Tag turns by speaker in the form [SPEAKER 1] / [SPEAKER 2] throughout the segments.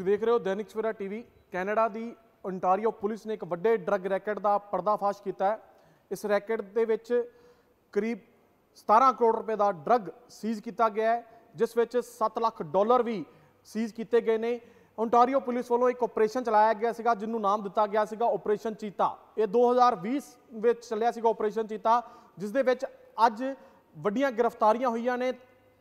[SPEAKER 1] ਤੁਸੀਂ ਦੇਖ ਰਹੇ ਹੋ ਦੈਨਿਕ ਸਵੇਰਾ ਟੀਵੀ ਕੈਨੇਡਾ ਦੀ ਓਨਟਾਰੀਓ ਪੁਲਿਸ ਨੇ ਇੱਕ ਵੱਡੇ ਡਰੱਗ ਰੈਕਟ ਦਾ ਪਰਦਾਫਾਸ਼ ਕੀਤਾ ਹੈ ਇਸ ਰੈਕਟ ਦੇ ਵਿੱਚ ਕਰੀਬ 17 ਕਰੋੜ ਰੁਪਏ ਦਾ ਡਰੱਗ ਸੀਜ਼ ਕੀਤਾ ਗਿਆ ਹੈ ਜਿਸ ਵਿੱਚ 7 ਲੱਖ ਡਾਲਰ ਵੀ ਸੀਜ਼ ਕੀਤੇ ਗਏ ਨੇ ਓਨਟਾਰੀਓ ਪੁਲਿਸ ਵੱਲੋਂ ਇੱਕ ਆਪਰੇਸ਼ਨ ਚਲਾਇਆ ਗਿਆ ਸੀਗਾ ਜਿਹਨੂੰ ਨਾਮ ਦਿੱਤਾ ਗਿਆ ਸੀਗਾ ਆਪਰੇਸ਼ਨ ਚੀਤਾ ਇਹ 2020 ਵਿੱਚ ਚੱਲਿਆ ਸੀਗਾ ਆਪਰੇਸ਼ਨ ਚੀਤਾ ਜਿਸ ਦੇ ਵਿੱਚ ਅੱਜ ਵੱਡੀਆਂ ਗ੍ਰਿਫਤਾਰੀਆਂ ਹੋਈਆਂ ਨੇ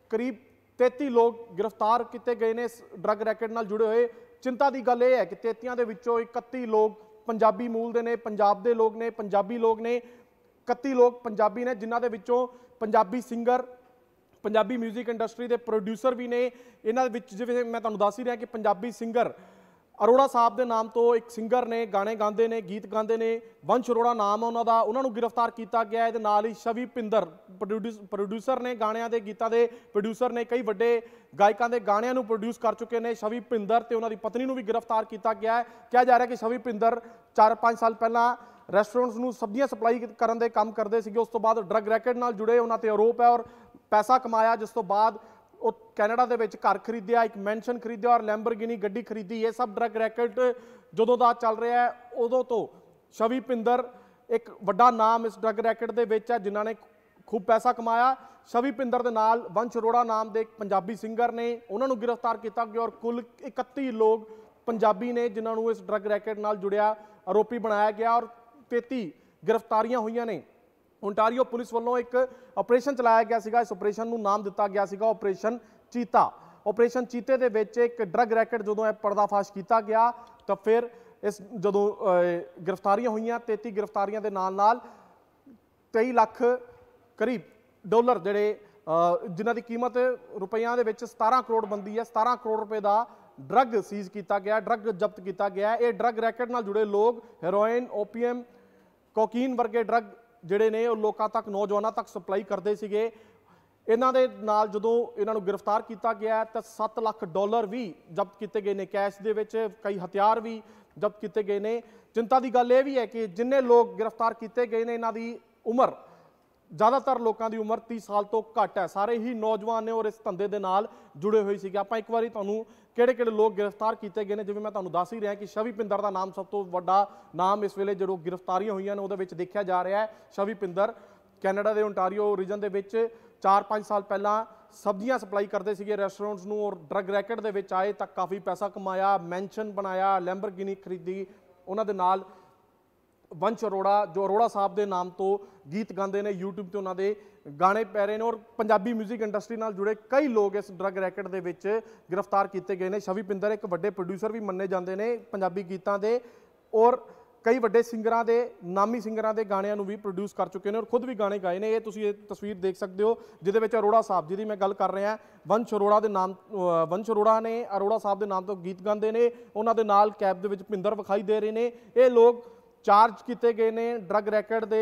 [SPEAKER 1] ਕਰੀਬ 33 ਲੋਕ ਗ੍ਰਿਫਤਾਰ ਕੀਤੇ ਗਏ ਨੇ ਡਰਗ ਡਰੱਗ ਰੈਕਟ ਨਾਲ ਜੁੜੇ ਹੋਏ ਚਿੰਤਾ ਦੀ ਗੱਲ ਇਹ ਹੈ ਕਿ 33ਾਂ ਦੇ ਵਿੱਚੋਂ 31 ਲੋਕ ਪੰਜਾਬੀ ਮੂਲ ਦੇ ਨੇ ਪੰਜਾਬ ਦੇ ਲੋਕ ਨੇ ਪੰਜਾਬੀ ਲੋਕ ਨੇ 31 ਲੋਕ ਪੰਜਾਬੀ ਨੇ ਜਿਨ੍ਹਾਂ ਦੇ ਵਿੱਚੋਂ ਪੰਜਾਬੀ ਸਿੰਗਰ ਪੰਜਾਬੀ 뮤직 ਇੰਡਸਟਰੀ ਦੇ ਪ੍ਰੋਡਿਊਸਰ ਵੀ ਨੇ ਇਹਨਾਂ ਦੇ ਵਿੱਚ ਜਿਵੇਂ ਮੈਂ ਤੁਹਾਨੂੰ ਦੱਸ ਹੀ ਰਿਹਾ ਕਿ ਪੰਜਾਬੀ ਸਿੰਗਰ ਅਰੋੜਾ ਸਾਹਿਬ ਦੇ ਨਾਮ ਤੋਂ ਇੱਕ ਸਿੰਗਰ ਨੇ ਗਾਣੇ ਗਾਉਂਦੇ ਨੇ ਗੀਤ ਗਾਉਂਦੇ ਨੇ ਵੰਸ਼ ਅਰੋੜਾ ਨਾਮ ਉਹਨਾਂ ਦਾ ਉਹਨਾਂ ਨੂੰ ਗ੍ਰਿਫਤਾਰ ਕੀਤਾ ਗਿਆ ਹੈ ਤੇ ਨਾਲ ਹੀ ਸ਼ਵੀ ਪਿੰਦਰ ਪ੍ਰੋਡਿਊਸਰ ਨੇ ਗਾਣਿਆਂ ਦੇ ਗੀਤਾਂ ਦੇ ਪ੍ਰੋਡਿਊਸਰ ਨੇ ਕਈ ਵੱਡੇ ਗਾਇਕਾਂ ਦੇ ਗਾਣਿਆਂ ਨੂੰ ਪ੍ਰੋਡਿਊਸ ਕਰ ਚੁੱਕੇ ਨੇ ਸ਼ਵੀ ਪਿੰਦਰ ਤੇ ਉਹਨਾਂ ਦੀ ਪਤਨੀ ਨੂੰ ਵੀ ਗ੍ਰਿਫਤਾਰ ਕੀਤਾ ਗਿਆ ਹੈ ਕਿਹਾ ਜਾ ਰਿਹਾ ਕਿ ਸ਼ਵੀ ਪਿੰਦਰ 4-5 ਸਾਲ ਪਹਿਲਾਂ ਰੈਸਟੋਰੈਂਟਸ ਨੂੰ ਸਬਜ਼ੀਆਂ ਸਪਲਾਈ ਕਰਨ ਦੇ ਕੰਮ ਕਰਦੇ ਸੀਗੇ ਉਸ ਤੋਂ ਬਾਅਦ ਡਰੱਗ ਰੈਕਟ ਨਾਲ ਜੁੜੇ ਉਹਨਾਂ ਤੇ ਆਰੋਪ ਹੈ ਔਰ ਪੈਸਾ ਕਮਾਇਆ ਜਿਸ ਤੋਂ ਬਾਅਦ ਉਹ ਕੈਨੇਡਾ ਦੇ ਵਿੱਚ ਘਰ ਖਰੀਦਿਆ ਇੱਕ ਮੈਂਸ਼ਨ ਖਰੀਦਿਆ ਔਰ ਲੈਂਬਰਗਿਨੀ ਗੱਡੀ ਖਰੀਦੀ ਇਹ ਸਭ ਡਰਗ ਰੈਕਟ ਜਦੋਂ ਦਾ ਚੱਲ ਰਿਹਾ ਹੈ ਉਦੋਂ ਤੋਂ ਸ਼ਵੀ ਪਿੰਦਰ ਇੱਕ ਵੱਡਾ ਨਾਮ ਇਸ ਡਰਗ ਰੈਕਟ ਦੇ ਵਿੱਚ ਹੈ ਜਿਨ੍ਹਾਂ ਨੇ ਖੂਬ ਪੈਸਾ ਕਮਾਇਆ ਸ਼ਵੀ ਪਿੰਦਰ ਦੇ ਨਾਲ ਵੰਸ਼ ਅਰੋੜਾ ਨਾਮ ਦੇ ਇੱਕ ਪੰਜਾਬੀ ਸਿੰਗਰ ਨੇ ਉਹਨਾਂ ਨੂੰ ਗ੍ਰਿਫਤਾਰ ਕੀਤਾ ਗਿਆ ਔਰ ਕੁੱਲ 31 ਲੋਕ ਪੰਜਾਬੀ ਨੇ ਜਿਨ੍ਹਾਂ ਨੂੰ ਇਸ ਡਰਗ ਰੈਕਟ ਨਾਲ ਜੁੜਿਆ ਆਰੋਪੀ ਬਣਾਇਆ ਗਿਆ ਔਰ 33 ਗ੍ਰਿਫਤਾਰੀਆਂ ਹੋਈਆਂ ਨੇ ਓਨਟਾਰੀਓ ਪੁਲਿਸ ਵੱਲੋਂ ਇੱਕ ਆਪਰੇਸ਼ਨ ਚਲਾਇਆ ਗਿਆ ਸੀਗਾ ਇਸ ਆਪਰੇਸ਼ਨ ਨੂੰ ਨਾਮ ਦਿੱਤਾ ਗਿਆ ਸੀਗਾ ਆਪਰੇਸ਼ਨ ਚੀਤਾ ਆਪਰੇਸ਼ਨ ਚੀਤੇ ਦੇ ਵਿੱਚ ਇੱਕ ਡਰਗ ਰੈਕਟ ਜਦੋਂ ਇਹ ਪਰਦਾਫਾਸ਼ ਕੀਤਾ ਗਿਆ ਤਾਂ ਫਿਰ ਇਸ ਜਦੋਂ ਗ੍ਰਿਫਤਾਰੀਆਂ ਹੋਈਆਂ 33 ਗ੍ਰਿਫਤਾਰੀਆਂ ਦੇ ਨਾਲ ਨਾਲ 23 ਲੱਖ ਕਰੀਬ ਡਾਲਰ ਜਿਹੜੇ ਜਿਨ੍ਹਾਂ ਦੀ ਕੀਮਤ ਰੁਪਈਆਂ ਦੇ ਵਿੱਚ 17 ਕਰੋੜ ਬੰਦੀ ਹੈ 17 ਕਰੋੜ ਰੁਪਏ ਦਾ ਡਰਗ ਸੀਜ਼ ਕੀਤਾ ਗਿਆ ਡਰਗ ਜ਼ਬਤ ਕੀਤਾ ਗਿਆ ਇਹ ਡਰਗ ਰੈਕਟ ਨਾਲ ਜੁੜੇ ਲੋਕ ਹੈਰੋਇਨ ਓਪੀਐਮ ਕੋਕੀਨ ਵਰਗੇ ਡਰਗ ਜਿਹੜੇ ਨੇ ਉਹ ਲੋਕਾਂ ਤੱਕ ਨੌਜਵਾਨਾਂ ਤੱਕ ਸਪਲਾਈ ਕਰਦੇ ਸੀਗੇ ਇਹਨਾਂ ਦੇ ਨਾਲ ਜਦੋਂ ਇਹਨਾਂ ਨੂੰ ਗ੍ਰਿਫਤਾਰ ਕੀਤਾ ਗਿਆ ਤਾਂ 7 ਲੱਖ ਡਾਲਰ ਵੀ ਜ਼ਬਤ ਕੀਤੇ ਗਏ ਨੇ ਕੈਸ਼ ਦੇ ਵਿੱਚ ਕਈ ਹਥਿਆਰ ਵੀ ਜ਼ਬਤ ਕੀਤੇ ਗਏ ਨੇ ਚਿੰਤਾ ਦੀ ਗੱਲ ਇਹ ਵੀ ਹੈ ਕਿ ਜਿੰਨੇ ਲੋਕ ਗ੍ਰਿਫਤਾਰ ਕੀਤੇ ਗਏ ਨੇ ਇਹਨਾਂ ਦੀ ਉਮਰ ਜ਼ਿਆਦਾਤਰ ਲੋਕਾਂ ਦੀ ਉਮਰ 30 ਸਾਲ ਤੋਂ ਘੱਟ ਹੈ ਸਾਰੇ ਹੀ ਨੌਜਵਾਨ ਨੇ ਔਰ ਇਸ ਧੰਦੇ ਦੇ ਨਾਲ ਜੁੜੇ ਹੋਏ ਸੀਗੇ ਆਪਾਂ ਇੱਕ ਵਾਰੀ ਤੁਹਾਨੂੰ ਕਿਹੜੇ-ਕਿਹੜੇ ਲੋਕ ਗ੍ਰਿਫਤਾਰ ਕੀਤੇ ਗਏ ਨੇ ਜਿਵੇਂ ਮੈਂ ਤੁਹਾਨੂੰ ਦੱਸ ਹੀ ਰਿਹਾ ਕਿ ਸ਼ਵੀ ਪਿੰਦਰ ਦਾ ਨਾਮ ਸਭ ਤੋਂ ਵੱਡਾ ਨਾਮ ਇਸ ਵੇਲੇ ਜਿਹੜੋ ਗ੍ਰਿਫਤਾਰੀਆਂ ਹੋਈਆਂ ਨੇ ਉਹਦੇ ਵਿੱਚ ਦੇਖਿਆ ਜਾ ਰਿਹਾ ਹੈ ਸ਼ਵੀ ਪਿੰਦਰ ਕੈਨੇਡਾ ਦੇ ਓਨਟਾਰੀਓ ਰੀਜਨ ਦੇ ਵਿੱਚ 4-5 ਸਾਲ ਪਹਿਲਾਂ ਸਬਜ਼ੀਆਂ ਸਪਲਾਈ ਕਰਦੇ ਸੀਗੇ ਰੈਸਟੋਰੈਂਟਸ ਨੂੰ ਔਰ ਡਰਗ ਰੈਕਟ ਦੇ ਵਿੱਚ ਆਏ ਤਾਂ ਕਾਫੀ ਪੈਸਾ ਕਮਾਇਆ ਮੈਂਸ਼ਨ ਬਣਾਇਆ ਲੈਂਬਰਗਿਨੀ ਖਰੀਦੀ ਉਹਨਾਂ ਦੇ ਨਾਲ ਵੰਸ਼ ਅਰੋੜਾ ਜੋ ਅਰੋੜਾ ਸਾਹਿਬ ਦੇ ਨਾਮ ਤੋਂ ਗੀਤ ਗਾਉਂਦੇ ਨੇ YouTube ਤੇ ਉਹਨਾਂ ਦੇ ਗਾਣੇ ਪੈ ਰਹੇ ਨੇ ਔਰ ਪੰਜਾਬੀ 뮤직 ਇੰਡਸਟਰੀ ਨਾਲ ਜੁੜੇ ਕਈ ਲੋਕ ਇਸ ਡਰੱਗ ਰੈਕਟ ਦੇ ਵਿੱਚ ਗ੍ਰਿਫਤਾਰ ਕੀਤੇ ਗਏ ਨੇ ਸ਼ਵੀ ਪਿੰਦਰ ਇੱਕ ਵੱਡੇ ਪ੍ਰੋਡਿਊਸਰ ਵੀ ਮੰਨੇ ਜਾਂਦੇ ਨੇ ਪੰਜਾਬੀ ਗੀਤਾਂ ਦੇ ਔਰ ਕਈ ਵੱਡੇ ਸਿੰਗਰਾਂ ਦੇ ਨਾਮੀ ਸਿੰਗਰਾਂ ਦੇ ਗਾਣਿਆਂ ਨੂੰ ਵੀ ਪ੍ਰੋਡਿਊਸ ਕਰ ਚੁੱਕੇ ਨੇ ਔਰ ਖੁਦ ਵੀ ਗਾਣੇ ਗਾਏ ਨੇ ਇਹ ਤੁਸੀਂ ਇਹ ਤਸਵੀਰ ਦੇਖ ਸਕਦੇ ਹੋ ਜਿਹਦੇ ਵਿੱਚ ਅਰੋੜਾ ਸਾਹਿਬ ਜੀ ਦੀ ਮੈਂ ਗੱਲ ਕਰ ਰਿਹਾ ਵੰਸ਼ ਅਰੋੜਾ ਦੇ ਨਾਮ ਵੰਸ਼ ਅਰੋੜਾ ਨੇ ਅਰੋੜਾ ਸਾਹਿਬ ਦੇ ਨਾਮ ਤੋਂ ਗੀਤ ਗਾਉਂਦੇ ਨੇ ਉਹਨਾਂ ਦੇ ਨਾਲ ਕੈਬ ਦੇ ਵਿੱਚ ਭਿੰਦਰ ਵਿਖਾਈ ਦੇ ਰਹੇ ਨੇ ਇਹ ਲੋਕ ਚਾਰਜ ਕੀਤੇ ਗਏ ਨੇ ਡਰਗ ਰੈਕਟ ਦੇ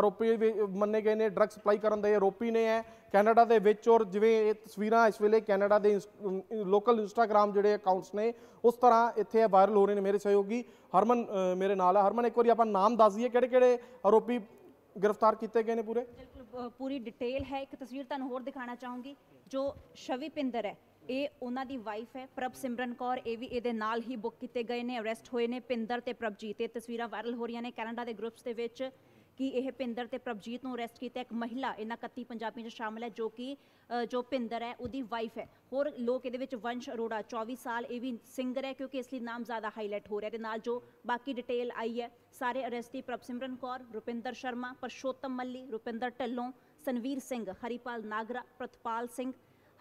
[SPEAKER 1] ਆਰੋਪੀ ਮੰਨੇ ਗਏ ਨੇ ਡਰਗ ਸਪਲਾਈ ਕਰਨ ਦੇ ਆਰੋਪੀ ਨੇ ਹੈ ਕੈਨੇਡਾ ਦੇ ਵਿੱਚ ਔਰ ਜਿਵੇਂ ਇਹ ਤਸਵੀਰਾਂ ਇਸ ਵੇਲੇ ਕੈਨੇਡਾ ਦੇ ਲੋਕਲ ਇੰਸਟਾਗ੍ਰam ਜਿਹੜੇ ਅਕਾਊਂਟਸ ਨੇ ਉਸ ਤਰ੍ਹਾਂ ਇੱਥੇ ਵਾਇਰਲ ਹੋ ਰਹੇ ਨੇ ਮੇਰੇ ਸਹਿਯੋਗੀ ਹਰਮਨ ਮੇਰੇ ਨਾਲ ਹੈ ਹਰਮਨ ਇੱਕ ਵਾਰੀ ਆਪਾਂ ਨਾਮ ਦੱਸ ਦਈਏ ਕਿਹੜੇ ਕਿਹੜੇ ਆਰੋਪੀ ਗ੍ਰਿਫਤਾਰ ਕੀਤੇ ਗਏ ਨੇ ਪੂਰੇ
[SPEAKER 2] ਬਿਲਕੁਲ ਪੂਰੀ ਡਿਟੇਲ ਹੈ ਇੱਕ ਤਸਵੀਰ ਤੁਹਾਨੂੰ ਹੋਰ ਦਿਖਾਣਾ ਚਾਹੂੰਗੀ ਜੋ ਸ਼ਵੀ ਪਿੰਦਰ ਹੈ ਇਹ ਉਹਨਾਂ ਦੀ ਵਾਈਫ ਹੈ ਪ੍ਰਭ ਸਿਮਰਨ ਕੌਰ ਇਹ ਵੀ ਇਹਦੇ ਨਾਲ ਹੀ ਬੁੱਕ ਕੀਤੇ ਗਏ ਨੇ ਅਰੈਸਟ ਹੋਏ ਨੇ ਪਿੰਦਰ ਤੇ ਪ੍ਰਭਜੀਤ ਇਹ ਤਸਵੀਰਾਂ ਵਾਇਰਲ ਹੋ ਰਹੀਆਂ ਨੇ ਕੈਨੇਡਾ ਦੇ ਗਰੁੱਪਸ ਦੇ ਵਿੱਚ ਕਿ ਇਹ ਪਿੰਦਰ ਤੇ ਪ੍ਰਭਜੀਤ ਨੂੰ ਅਰੈਸਟ ਕੀਤਾ ਇੱਕ ਮਹਿਲਾ ਇਹਨਾਂ 31 ਪੰਜਾਬੀ ਚ ਸ਼ਾਮਲ ਹੈ ਜੋ ਕਿ ਜੋ ਪਿੰਦਰ ਹੈ ਉਹਦੀ ਵਾਈਫ ਹੈ ਹੋਰ ਲੋਕ ਇਹਦੇ ਵਿੱਚ ਵੰਸ਼ ਅਰੋੜਾ 24 ਸਾਲ ਇਹ ਵੀ ਸਿੰਗਰ ਹੈ ਕਿਉਂਕਿ ਇਸ ਲਈ ਨਾਮ ਜ਼ਿਆਦਾ ਹਾਈਲਾਈਟ ਹੋ ਰਿਹਾ ਤੇ ਨਾਲ ਜੋ ਬਾਕੀ ਡਿਟੇਲ ਆਈ ਹੈ ਸਾਰੇ ਅਰੈਸਟੀ ਪ੍ਰਭ ਸਿਮਰਨ ਕੌਰ ਰੁਪਿੰਦਰ ਸ਼ਰਮਾ ਪਰਸ਼ੋਤਮ ਮੱਲੀ ਰੁਪਿੰਦਰ ਢੱਲੋਂ ਸੰਵੀਰ ਸਿੰਘ ਹਰੀਪਾਲ ਨਾਗਰਾ ਪ੍ਰਤਪਾਲ ਸਿੰਘ